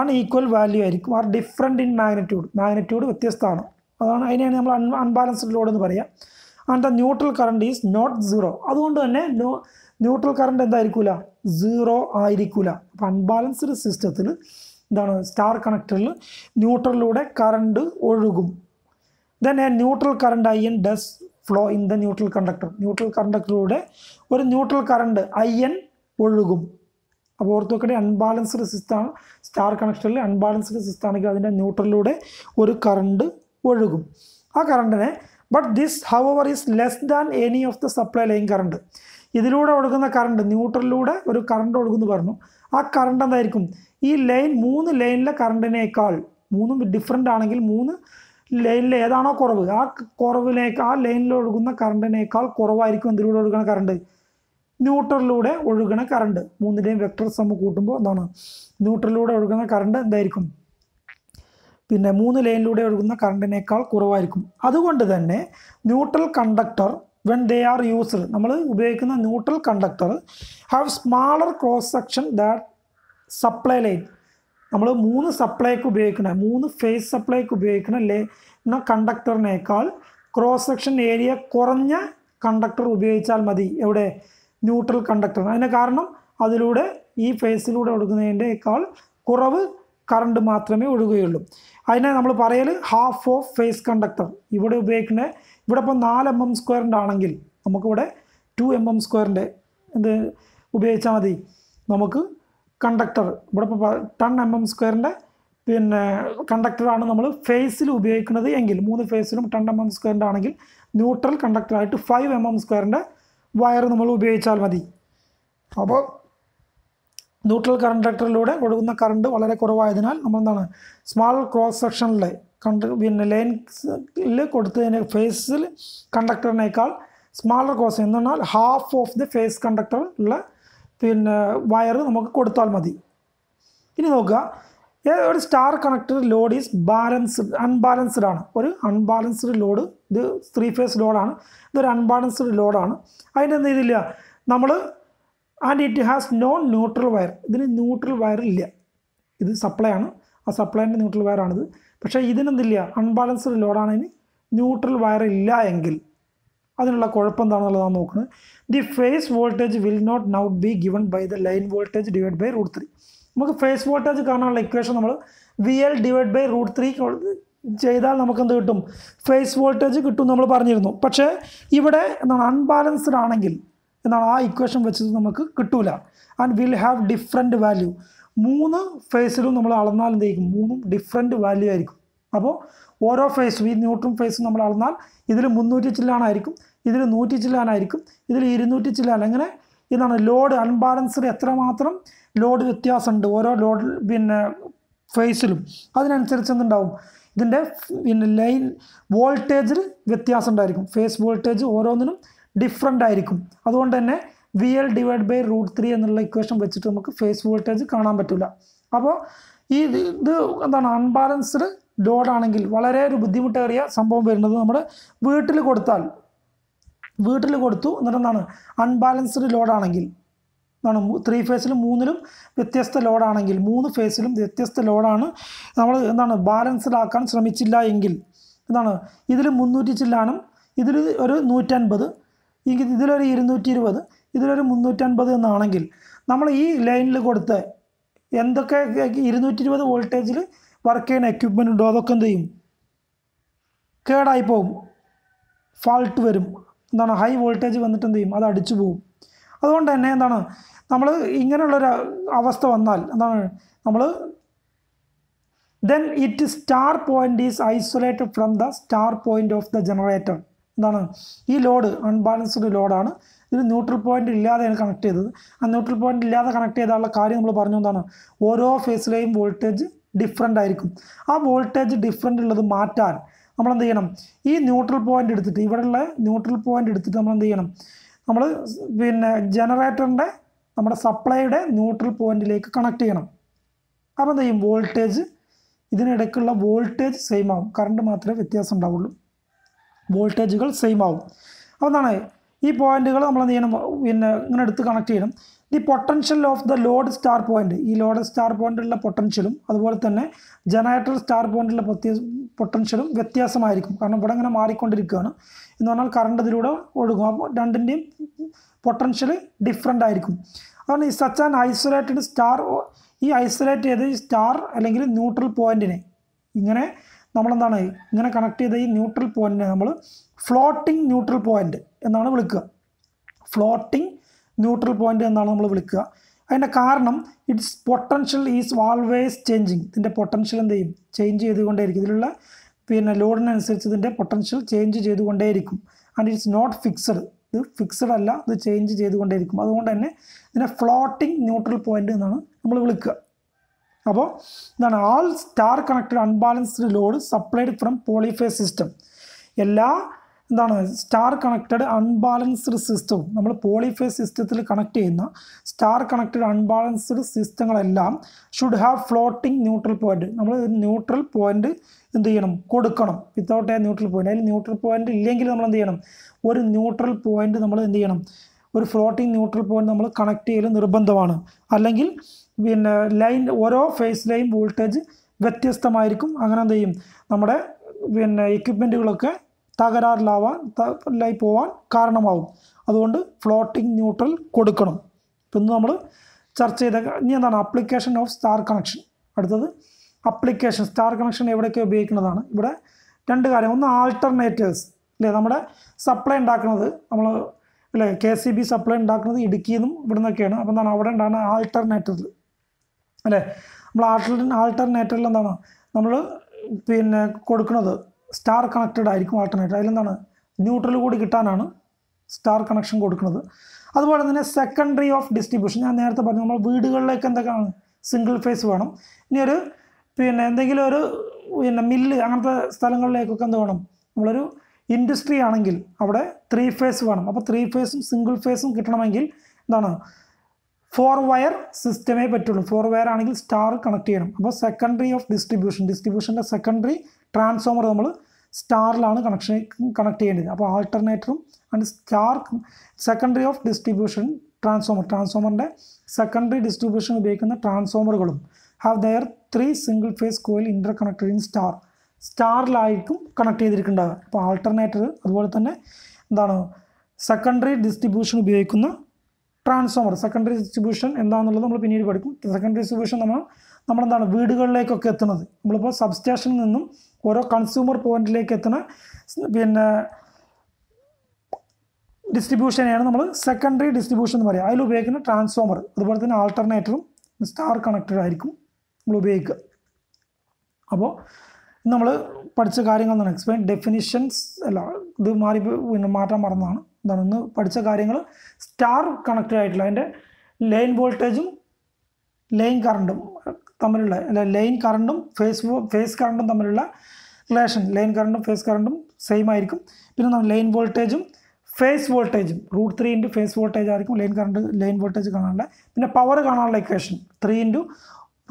[SPEAKER 1] അൺഈക്വൽ വാല്യൂ ആയിരിക്കും are different in magnitude magnitude വ്യത്യസ്തമാണ് അതാണ് അതിനെയാണ് നമ്മൾ അൺ അൺബാലൻസ്ഡ് ലോഡ് എന്ന് പറയുക and the neutral current is not zero അതുകൊണ്ട് തന്നെ ന്യൂട്രൽ കറണ്ട് എന്തായിരിക്കില്ല സീറോ ആയിരിക്കില്ല അപ്പോൾ അൺബാലൻസ്ഡ് സിസ്റ്റത്തിൽ എന്താണ് സ്റ്റാർ കണക്ടറിൽ ന്യൂട്രലിലൂടെ കറണ്ട് ഒഴുകും then a neutral current I N does flow in the neutral conductor neutral കണ്ടക്ടറിലൂടെ ഒരു ന്യൂട്രൽ കറണ്ട് ഐ എൻ ഒഴുകും അപ്പോൾ ഓർത്ത് നോക്കട്ടെ അൺബാലൻസ്ഡ് സിസ്റ്റാണ് സ്റ്റാർ കണക്ഷനിൽ അൺബാലൻസ്ഡ് സിസ്റ്റാണെങ്കിൽ അതിൻ്റെ ന്യൂട്രലിലൂടെ ഒരു കറണ്ട് ഒഴുകും ആ കറണ്ടിനെ but this however is less than any of the supply line current ഇതിലൂടെ ഒഴുകുന്ന കറണ്ട് ന്യൂട്രലിലൂടെ ഒരു കറണ്ട് ഒഴുകുന്നു പറഞ്ഞു ആ കറണ്ട് എന്തായിരിക്കും ഈ ലൈൻ മൂന്ന് ലൈനിലെ കറണ്ടിനേക്കാൾ മൂന്നും ഡിഫറെൻ്റ് ആണെങ്കിൽ മൂന്ന് ലൈനിൽ ഏതാണോ കുറവ് ആ കുറവിലേക്ക് ആ ലൈനിൽ ഒഴുകുന്ന കറണ്ടിനേക്കാൾ കുറവായിരിക്കും എന്തിലൂടെ ഒഴുകുന്ന കറണ്ട് ന്യൂട്രലിലൂടെ ഒഴുകുന്ന കറണ്ട് മൂന്നിൻ്റെയും വെക്ടർ സമ്മ കൂട്ടുമ്പോൾ എന്താണ് ന്യൂട്രലിലൂടെ ഒഴുകുന്ന കറണ്ട് എന്തായിരിക്കും പിന്നെ മൂന്ന് ലൈനിലൂടെ ഒഴുകുന്ന കറണ്ടിനേക്കാൾ കുറവായിരിക്കും അതുകൊണ്ട് തന്നെ neutral conductor when they are used നമ്മൾ ഉപയോഗിക്കുന്ന neutral conductor have smaller cross section that supply line നമ്മൾ മൂന്ന് സപ്ലൈക്ക് ഉപയോഗിക്കുന്ന മൂന്ന് ഫേസ് സപ്ലൈക്ക് ഉപയോഗിക്കുന്ന ലേ എന്ന കണ്ടക്ടറിനേക്കാൾ ക്രോസ് സെക്ഷൻ ഏരിയ കുറഞ്ഞ കണ്ടക്ടർ ഉപയോഗിച്ചാൽ മതി എവിടെ ന്യൂട്രൽ കണ്ടക്ടർ അതിന് കാരണം അതിലൂടെ ഈ ഫേസിലൂടെ ഒഴുകുന്നതിൻ്റെക്കാൾ കുറവ് കറണ്ട് മാത്രമേ ഒഴുകുകയുള്ളൂ അതിനെ നമ്മൾ പറയൽ ഹാഫ് ഓഫ് ഫേസ് കണ്ടക്ടർ ഇവിടെ ഉപയോഗിക്കുന്ന ഇവിടെ ഇപ്പോൾ നാല് എം എം സ്ക്വയറിൻ്റെ ആണെങ്കിൽ നമുക്കിവിടെ ടു എം എം സ്ക്വയറിൻ്റെ എന്ത് ഉപയോഗിച്ചാൽ മതി നമുക്ക് കണ്ടക്ടർ ഇവിടെ ഇപ്പോൾ ടൺ എം എം സ്ക്വയറിൻ്റെ പിന്നെ കണ്ടക്ടറാണ് നമ്മൾ ഫേസിൽ ഉപയോഗിക്കുന്നത് എങ്കിൽ മൂന്ന് ഫേസിലും ടൺ എം എം സ്ക്വയറിൻ്റെ ആണെങ്കിൽ ന്യൂട്രൽ കണ്ടക്ടറായിട്ട് ഫൈവ് എം എം സ്ക്വയറിൻ്റെ വയർ നമ്മൾ ഉപയോഗിച്ചാൽ മതി അപ്പോൾ ന്യൂട്രൽ കണ്ടക്ടറിലൂടെ ഒഴുകുന്ന കറണ്ട് വളരെ കുറവായതിനാൽ നമ്മൾ എന്താണ് സ്മാൾ ക്രോസ് സെക്ഷനിലെ കണ്ട പിന്നെ ലൈൻസിൽ കൊടുത്തതിന് ഫേസിൽ കണ്ടക്ടറിനേക്കാൾ സ്മാളർ ക്രോസ് എന്ന് പറഞ്ഞാൽ half of the phase conductor ഉള്ള പിന്നെ വയർ നമുക്ക് കൊടുത്താൽ മതി ഇനി നോക്കുക ഒരു star connected load is balanced unbalanced ആണ് ഒരു അൺബാലൻസ്ഡ് ലോഡ് ഇത് ത്രീ ഫേസ് ലോഡാണ് ഇതൊരു അൺബാലൻസ്ഡ് ലോഡാണ് അതിൻ്റെ എന്ത് ഇതില്ല നമ്മൾ and it has no neutral wire ഇതിന് ന്യൂട്രൽ വയർ ഇല്ല ഇത് സപ്ലൈ ആണ് ആ സപ്ലൈൻ്റെ ന്യൂട്രൽ വയറാണിത് പക്ഷേ ഇതിനെന്തില്ല അൺബാലൻസ്ഡ് ലോഡാണ് ഇനി ന്യൂട്രൽ വയർ ഇല്ല എങ്കിൽ അതിനുള്ള കുഴപ്പം എന്താണെന്നുള്ളതാണ് നോക്കുന്നത് the phase voltage will not not be given by the line voltage divide by root three നമുക്ക് ഫേസ് വോൾട്ടേജ് കാണാനുള്ള ഇക്വേഷൻ നമ്മൾ V L divide by root three ചെയ്താൽ നമുക്കെന്ത് കിട്ടും ഫേസ് വോൾട്ടേജ് കിട്ടും നമ്മൾ പറഞ്ഞിരുന്നു പക്ഷേ ഇവിടെ എന്താണ് അൺബാലൻസ്ഡ് ആണെങ്കിൽ എന്താണ് ആ ഇക്വേഷൻ വെച്ചത് നമുക്ക് കിട്ടൂല and will have different value മൂന്ന് ഫേസിലും നമ്മൾ അളന്നാൽ എന്തായിരിക്കും മൂന്നും ഡിഫറെൻറ്റ് വാല്യൂ ആയിരിക്കും അപ്പോൾ ഓരോ ഫേസും ഈ ന്യൂട്രൺ ഫേസും നമ്മൾ അളന്നാൽ ഇതിൽ മുന്നൂറ്റി ചില്ലാനായിരിക്കും ഇതിൽ നൂറ്റി ചില്ലാനായിരിക്കും ഇതിൽ ഇരുന്നൂറ്റി ചില്ലാൻ അങ്ങനെ ഇതാണ് ലോഡ് അൺബാലൻസ്ഡ് എത്രമാത്രം ലോഡ് വ്യത്യാസമുണ്ട് ഓരോ ലോഡ് പിന്നെ ഫേസിലും അതിനനുസരിച്ച് എന്തുണ്ടാവും ഇതിൻ്റെ പിന്നെ ലൈൻ വോൾട്ടേജിൽ വ്യത്യാസം ഉണ്ടായിരിക്കും ഫേസ് വോൾട്ടേജ് ഓരോന്നിനും ഡിഫറെൻ്റ് ആയിരിക്കും അതുകൊണ്ട് തന്നെ V L divide by root three എന്നുള്ള ഇക്വേഷൻ വെച്ചിട്ട് നമുക്ക് ഫേസ് വോൾട്ടേജ് കാണാൻ പറ്റില്ല അപ്പോൾ ഈ ഇത് എന്താണ് അൺബാലൻസ്ഡ് ലോഡാണെങ്കിൽ വളരെ ഒരു ബുദ്ധിമുട്ടേറിയ സംഭവം വരുന്നത് നമ്മൾ വീട്ടിൽ കൊടുത്താൽ വീട്ടിൽ കൊടുത്തു എന്നിട്ടെന്താണ് അൺബാലൻസ്ഡ് ലോഡാണെങ്കിൽ എന്താണ് ത്രീ ഫേസിലും മൂന്നിലും വ്യത്യസ്ത ലോഡാണെങ്കിൽ മൂന്ന് ഫേസിലും വ്യത്യസ്ത ലോഡാണ് നമ്മൾ എന്താണ് ബാലൻസ്ഡ് ആക്കാൻ ശ്രമിച്ചില്ല എങ്കിൽ എന്താണ് ഇതിൽ മുന്നൂറ്റി ചില്ലാനും ഇതിൽ ഒരു നൂറ്റൻപത് എങ്കിൽ ഇതിലൊരു ഇരുന്നൂറ്റി ഇരുപത് ഇതിലൊരു മുന്നൂറ്റൻപത് എന്നാണെങ്കിൽ നമ്മൾ ഈ ലൈനിൽ കൊടുത്ത് എന്തൊക്കെ ഇരുന്നൂറ്റി ഇരുപത് വോൾട്ടേജിൽ വർക്ക് ചെയ്യുന്ന എക്യുപ്മെൻ്റ് ഉണ്ടോ അതൊക്കെ എന്ത് ചെയ്യും കേടായി പോകും ഫാൾട്ട് വരും എന്താണ് ഹൈ വോൾട്ടേജ് വന്നിട്ട് എന്ത് ചെയ്യും അത് അടിച്ചു പോകും അതുകൊണ്ട് തന്നെ എന്താണ് നമ്മൾ ഇങ്ങനെയുള്ളൊരു അവസ്ഥ വന്നാൽ എന്താണ് നമ്മൾ then it star point is isolated from the star point of the generator എന്താണ് ഈ ലോഡ് അൺബാലൻസ്ഡ് ലോഡാണ് ഇത് ന്യൂട്രൽ പോയിൻ്റ് ഇല്ലാതെയാണ് കണക്ട് ചെയ്തത് ആ ന്യൂട്രൽ പോയിൻ്റ് ഇല്ലാതെ കണക്ട് ചെയ്താലുള്ള കാര്യം നമ്മൾ പറഞ്ഞു എന്താണ് ഓരോ ഫേസിലെയും വോൾട്ടേജ് ഡിഫറെൻ്റ് ആയിരിക്കും ആ വോൾട്ടേജ് ഡിഫറെൻ്റ് ഉള്ളത് മാറ്റാൻ നമ്മൾ എന്ത് ചെയ്യണം ഈ ന്യൂട്രൽ പോയിൻ്റ് എടുത്തിട്ട് ഇവിടെയുള്ള ന്യൂട്രൽ പോയിൻ്റ് എടുത്തിട്ട് നമ്മൾ എന്ത് ചെയ്യണം നമ്മൾ പിന്നെ ജനറേറ്ററിൻ്റെ നമ്മുടെ സപ്ലൈയുടെ ന്യൂട്രൽ പോയിന്റിലേക്ക് കണക്ട് ചെയ്യണം അപ്പോൾ എന്ത് ചെയ്യും വോൾട്ടേജ് ഇതിനിടയ്ക്കുള്ള വോൾട്ടേജ് സെയിം ആവും കറണ്ട് മാത്രമേ വ്യത്യാസം ഉണ്ടാവുള്ളൂ വോൾട്ടേജുകൾ സെയിം ആവും അപ്പോൾ എന്താണ് ഈ പോയിന്റുകൾ നമ്മൾ എന്ത് ചെയ്യണം പിന്നെ ഇങ്ങനെ എടുത്ത് കണക്ട് ചെയ്യണം the potential of the load star point ഈ ലോഡ് സ്റ്റാർ പോയിന്റുള്ള പൊട്ടൻഷ്യലും അതുപോലെ തന്നെ ജനറേറ്റർ സ്റ്റാർ പോയിൻ്റിലുള്ള പൊട്ടൻഷ്യലും വ്യത്യാസമായിരിക്കും കാരണം ഇവിടെ ഇങ്ങനെ മാറിക്കൊണ്ടിരിക്കുകയാണ് എന്ന് പറഞ്ഞാൽ കറണ്ട് ഇതിലൂടെ ഒഴുകും അപ്പോൾ രണ്ടിൻ്റെയും പൊട്ടൻഷ്യൽ ഡിഫറെൻ്റ് ആയിരിക്കും അതുകൊണ്ട് ഈ സച്ച് ആൻഡ് ഐസൊലേറ്റഡ് സ്റ്റാർ ഈ ഐസൊലേറ്റ് ചെയ്ത ഈ സ്റ്റാർ അല്ലെങ്കിൽ ന്യൂട്രൽ പോയിൻറ്റിനെ ഇങ്ങനെ നമ്മളെന്താണ് ഇങ്ങനെ കണക്ട് ചെയ്ത ഈ ന്യൂട്രൽ പോയിൻറ്റിനെ നമ്മൾ ഫ്ലോട്ടിംഗ് ന്യൂട്രൽ പോയിൻ്റ് എന്നാണ് വിളിക്കുക ഫ്ലോട്ടിംഗ് ന്യൂട്രൽ പോയിൻ്റ് എന്നാണ് നമ്മൾ വിളിക്കുക അതിൻ്റെ കാരണം it's potential is always changing ഇതിൻ്റെ പൊട്ടൻഷ്യൽ എന്ത് ചെയ്യും ചേഞ്ച് ചെയ്തുകൊണ്ടേയിരിക്കും ഇതിലുള്ള പിന്നെ ലോഡിനനുസരിച്ച് ഇതിൻ്റെ പൊട്ടൻഷ്യൽ ചേഞ്ച് ചെയ്തുകൊണ്ടേയിരിക്കും ആൻഡ് ഇറ്റ്സ് നോട്ട് ഫിക്സഡ് ഇത് ഫിക്സഡ് അല്ല ഇത് ചേഞ്ച് ചെയ്തുകൊണ്ടേയിരിക്കും അതുകൊണ്ട് തന്നെ ഇതിനെ ഫ്ലോട്ടിംഗ് ന്യൂട്രൽ പോയിൻ്റ് എന്നാണ് നമ്മൾ വിളിക്കുക അപ്പോൾ എന്താണ് all star connected unbalanced load supplied from polyphase system എല്ലാ എന്താണ് സ്റ്റാർ കണക്റ്റഡ് അൺബാലൻസ്ഡ് സിസ്റ്റവും നമ്മൾ പോളിഫേസ് സിസ്റ്റത്തിൽ കണക്ട് ചെയ്യുന്ന സ്റ്റാർ കണക്റ്റഡ് അൺബാലൻസ്ഡ് സിസ്റ്റങ്ങളെല്ലാം should have floating neutral point നമ്മൾ ന്യൂട്രൽ പോയിന്റ് എന്ത് ചെയ്യണം കൊടുക്കണം വിത്തൗട്ട് എ ന്യൂട്രൽ പോയിന്റ് അതിൽ ന്യൂട്രൽ പോയിന്റ് ഇല്ലെങ്കിൽ നമ്മൾ എന്ത് ചെയ്യണം ഒരു ന്യൂട്രൽ പോയിന്റ് നമ്മൾ എന്ത് ചെയ്യണം ഒരു ഫ്ലോട്ടിംഗ് ന്യൂട്രൽ പോയിന്റ് നമ്മൾ കണക്ട് ചെയ്യൽ നിർബന്ധമാണ് അല്ലെങ്കിൽ പിന്നെ ലൈൻ ഓരോ ഫേസിലെയും വോൾട്ടേജ് വ്യത്യസ്തമായിരിക്കും അങ്ങനെ എന്ത് ചെയ്യും നമ്മുടെ പിന്നെ എക്യുപ്മെൻറ്റുകളൊക്കെ തകരാറിലാവാൻ ലൈ പോവാൻ കാരണമാവും അതുകൊണ്ട് ഫ്ലോട്ടിംഗ് ന്യൂട്രൽ കൊടുക്കണം ഇപ്പം ഇന്ന് നമ്മൾ ചർച്ച ചെയ്ത ഇനി എന്താണ് അപ്ലിക്കേഷൻ ഓഫ് സ്റ്റാർ കണക്ഷൻ അടുത്തത് അപ്ലിക്കേഷൻ സ്റ്റാർ കണക്ഷൻ എവിടെയൊക്കെ ഉപയോഗിക്കുന്നതാണ് ഇവിടെ രണ്ട് കാര്യം ഒന്ന് ആൾട്ടർനേറ്റേഴ്സ് അല്ലേ നമ്മുടെ സപ്ലൈ ഉണ്ടാക്കുന്നത് നമ്മൾ അല്ലേ കെ സി ബി സപ്ലൈ ഉണ്ടാക്കുന്നത് ഇടുക്കിയിൽ നിന്നും ഇവിടെ നിന്നൊക്കെയാണ് അപ്പോൾ എന്താണ് അവിടെ ഉണ്ടാകുന്ന ആൾട്ടർനേറ്റേഴ്സ് അല്ലേ നമ്മൾ ആൾട്ടർ ആൾട്ടർനേറ്ററിൽ എന്താണ് നമ്മൾ പിന്നെ കൊടുക്കുന്നത് സ്റ്റാർ കണക്റ്റഡ് ആയിരിക്കും ആൾട്ടർനേറ്റർ അതിലെന്താണ് ന്യൂട്രൽ കൂടി കിട്ടാനാണ് സ്റ്റാർ കണക്ഷൻ കൊടുക്കുന്നത് അതുപോലെ തന്നെ സെക്കൻഡറി ഓഫ് ഡിസ്ട്രിബ്യൂഷൻ ഞാൻ നേരത്തെ പറഞ്ഞു നമ്മൾ വീടുകളിലേക്ക് എന്തൊക്കെയാണ് സിംഗിൾ ഫേസ് വേണം ഇനി ഒരു പിന്നെ എന്തെങ്കിലും ഒരു പിന്നെ മില്ല് അങ്ങനത്തെ സ്ഥലങ്ങളിലേക്കൊക്കെ എന്ത് വേണം നമ്മളൊരു ഇൻഡസ്ട്രി ആണെങ്കിൽ അവിടെ ത്രീ ഫേസ് വേണം അപ്പോൾ ത്രീ ഫേസും സിംഗിൾ ഫേസും കിട്ടണമെങ്കിൽ എന്താണ് ഫോർ വയർ സിസ്റ്റമേ പറ്റുള്ളൂ ഫോർ വയർ ആണെങ്കിൽ സ്റ്റാർ കണക്ട് ചെയ്യണം അപ്പോൾ സെക്കൻഡറി ഓഫ് ഡിസ്ട്രിബ്യൂഷൻ ഡിസ്ട്രിബ്യൂഷൻ്റെ സെക്കൻഡറി ട്രാൻസ്ഫോമർ നമ്മൾ സ്റ്റാറിലാണ് കണക്ഷൻ കണക്ട് ചെയ്യേണ്ടത് അപ്പോൾ ആൾട്ടർനേറ്ററും and star secondary of distribution transformer ട്രാൻസ്ഫോമറിൻ്റെ സെക്കൻഡറി ഡിസ്ട്രിബ്യൂഷൻ ഉപയോഗിക്കുന്ന ട്രാൻസ്ഫോമറുകളും have their three single phase coil interconnected in star സ്റ്റാറിലായിരിക്കും കണക്ട് ചെയ്തിരിക്കേണ്ടത് അപ്പോൾ ആൾട്ടർനേറ്റർ അതുപോലെ തന്നെ എന്താണ് സെക്കൻഡറി ഡിസ്ട്രിബ്യൂഷൻ ഉപയോഗിക്കുന്ന ട്രാൻസ്ഫോമർ സെക്കൻഡറി ഡിസ്ട്രിബ്യൂഷൻ എന്താണെന്നുള്ളത് നമ്മൾ പിന്നീട് പഠിക്കും സെക്കൻഡറി ഡിസ്ട്രിബ്യൂഷൻ നമ്മൾ നമ്മളെന്താണ് വീടുകളിലേക്കൊക്കെ എത്തുന്നത് നമ്മളിപ്പോൾ സബ്സ്റ്റേഷനിൽ നിന്നും ഓരോ കൺസ്യൂമർ പോയിന്റിലേക്ക് എത്തുന്ന പിന്നെ ഡിസ്ട്രിബ്യൂഷനെയാണ് നമ്മൾ സെക്കൻഡറി ഡിസ്ട്രിബ്യൂഷൻ എന്ന് പറയുക അതിൽ ഉപയോഗിക്കുന്ന ട്രാൻസ്ഫോമർ അതുപോലെ തന്നെ ആൾട്ടർനേറ്ററും സ്റ്റാർ കണക്റ്റഡ് ആയിരിക്കും നമ്മൾ ഉപയോഗിക്കുക അപ്പോൾ നമ്മൾ പഠിച്ച കാര്യങ്ങൾ എന്താണ് എക്സ്പ്ലെയിൻ ഡെഫിനിഷൻസ് അല്ല ഇത് മാറി പിന്നെ മാറ്റാൻ മറന്നതാണ് എന്താണ് ഇന്ന് പഠിച്ച കാര്യങ്ങൾ സ്റ്റാർ കണക്റ്റഡ് ആയിട്ടുള്ള അതിൻ്റെ ലൈൻ വോൾട്ടേജും ലൈൻ കറണ്ടും തമ്മിലുള്ള ലൈൻ കറണ്ടും ഫേസ് ഫേസ് കറണ്ടും തമ്മിലുള്ള റിലേഷൻ ലൈൻ കറണ്ടും ഫേസ് കറണ്ടും സെയിം ആയിരിക്കും പിന്നെ ലൈൻ വോൾട്ടേജും ഫേസ് വോൾട്ടേജും root three into phase voltage ആയിരിക്കും ലൈൻ കറണ്ട് ലൈൻ വോൾട്ടേജ് കാണാനുള്ള പിന്നെ പവർ കാണാനുള്ള ഇക്വേഷൻ ത്രീ ഇൻറ്റു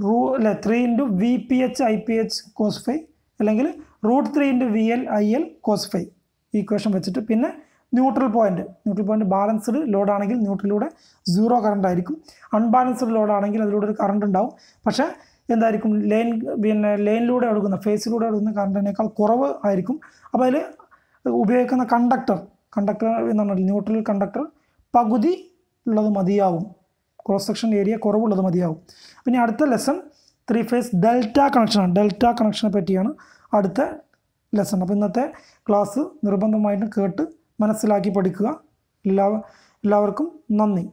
[SPEAKER 1] റൂ അല്ലെ three into V P H I P H cos phi അല്ലെങ്കിൽ root three into V L I L cos phi ഈ equation വെച്ചിട്ട് പിന്നെ neutral point neutral point balanced ലോഡാണെങ്കിൽ ന്യൂട്രലിലൂടെ സീറോ കറണ്ട് ആയിരിക്കും അൺബാലൻസ്ഡ് ലോഡാണെങ്കിൽ അതിലൂടെ ഒരു കറണ്ട് ഉണ്ടാവും പക്ഷേ എന്തായിരിക്കും ലൈൻ പിന്നെ ലൈനിലൂടെ ഒഴുകുന്ന ഫേസിലൂടെ ഒഴുകുന്ന കറണ്ടിനേക്കാൾ കുറവ് ആയിരിക്കും അപ്പോൾ അതിൽ ഉപയോഗിക്കുന്ന കണ്ടക്ടർ കണ്ടക്ടർ പറഞ്ഞാൽ ന്യൂട്രൽ കണ്ടക്ടർ പകുതി ഉള്ളത് മതിയാവും ക്രോസ് സെക്ഷൻ ഏരിയ കുറവുള്ളത് മതിയാവും പിന്നെ അടുത്ത ലെസൺ ത്രീ ഫേസ് ഡെൽറ്റ കണക്ഷനാണ് ഡെൽറ്റ കണക്ഷനെ പറ്റിയാണ് അടുത്ത ലെസൺ അപ്പോൾ ഇന്നത്തെ ക്ലാസ് നിർബന്ധമായിട്ടും കേട്ട് മനസ്സിലാക്കി പഠിക്കുക എല്ലാ എല്ലാവർക്കും നന്ദി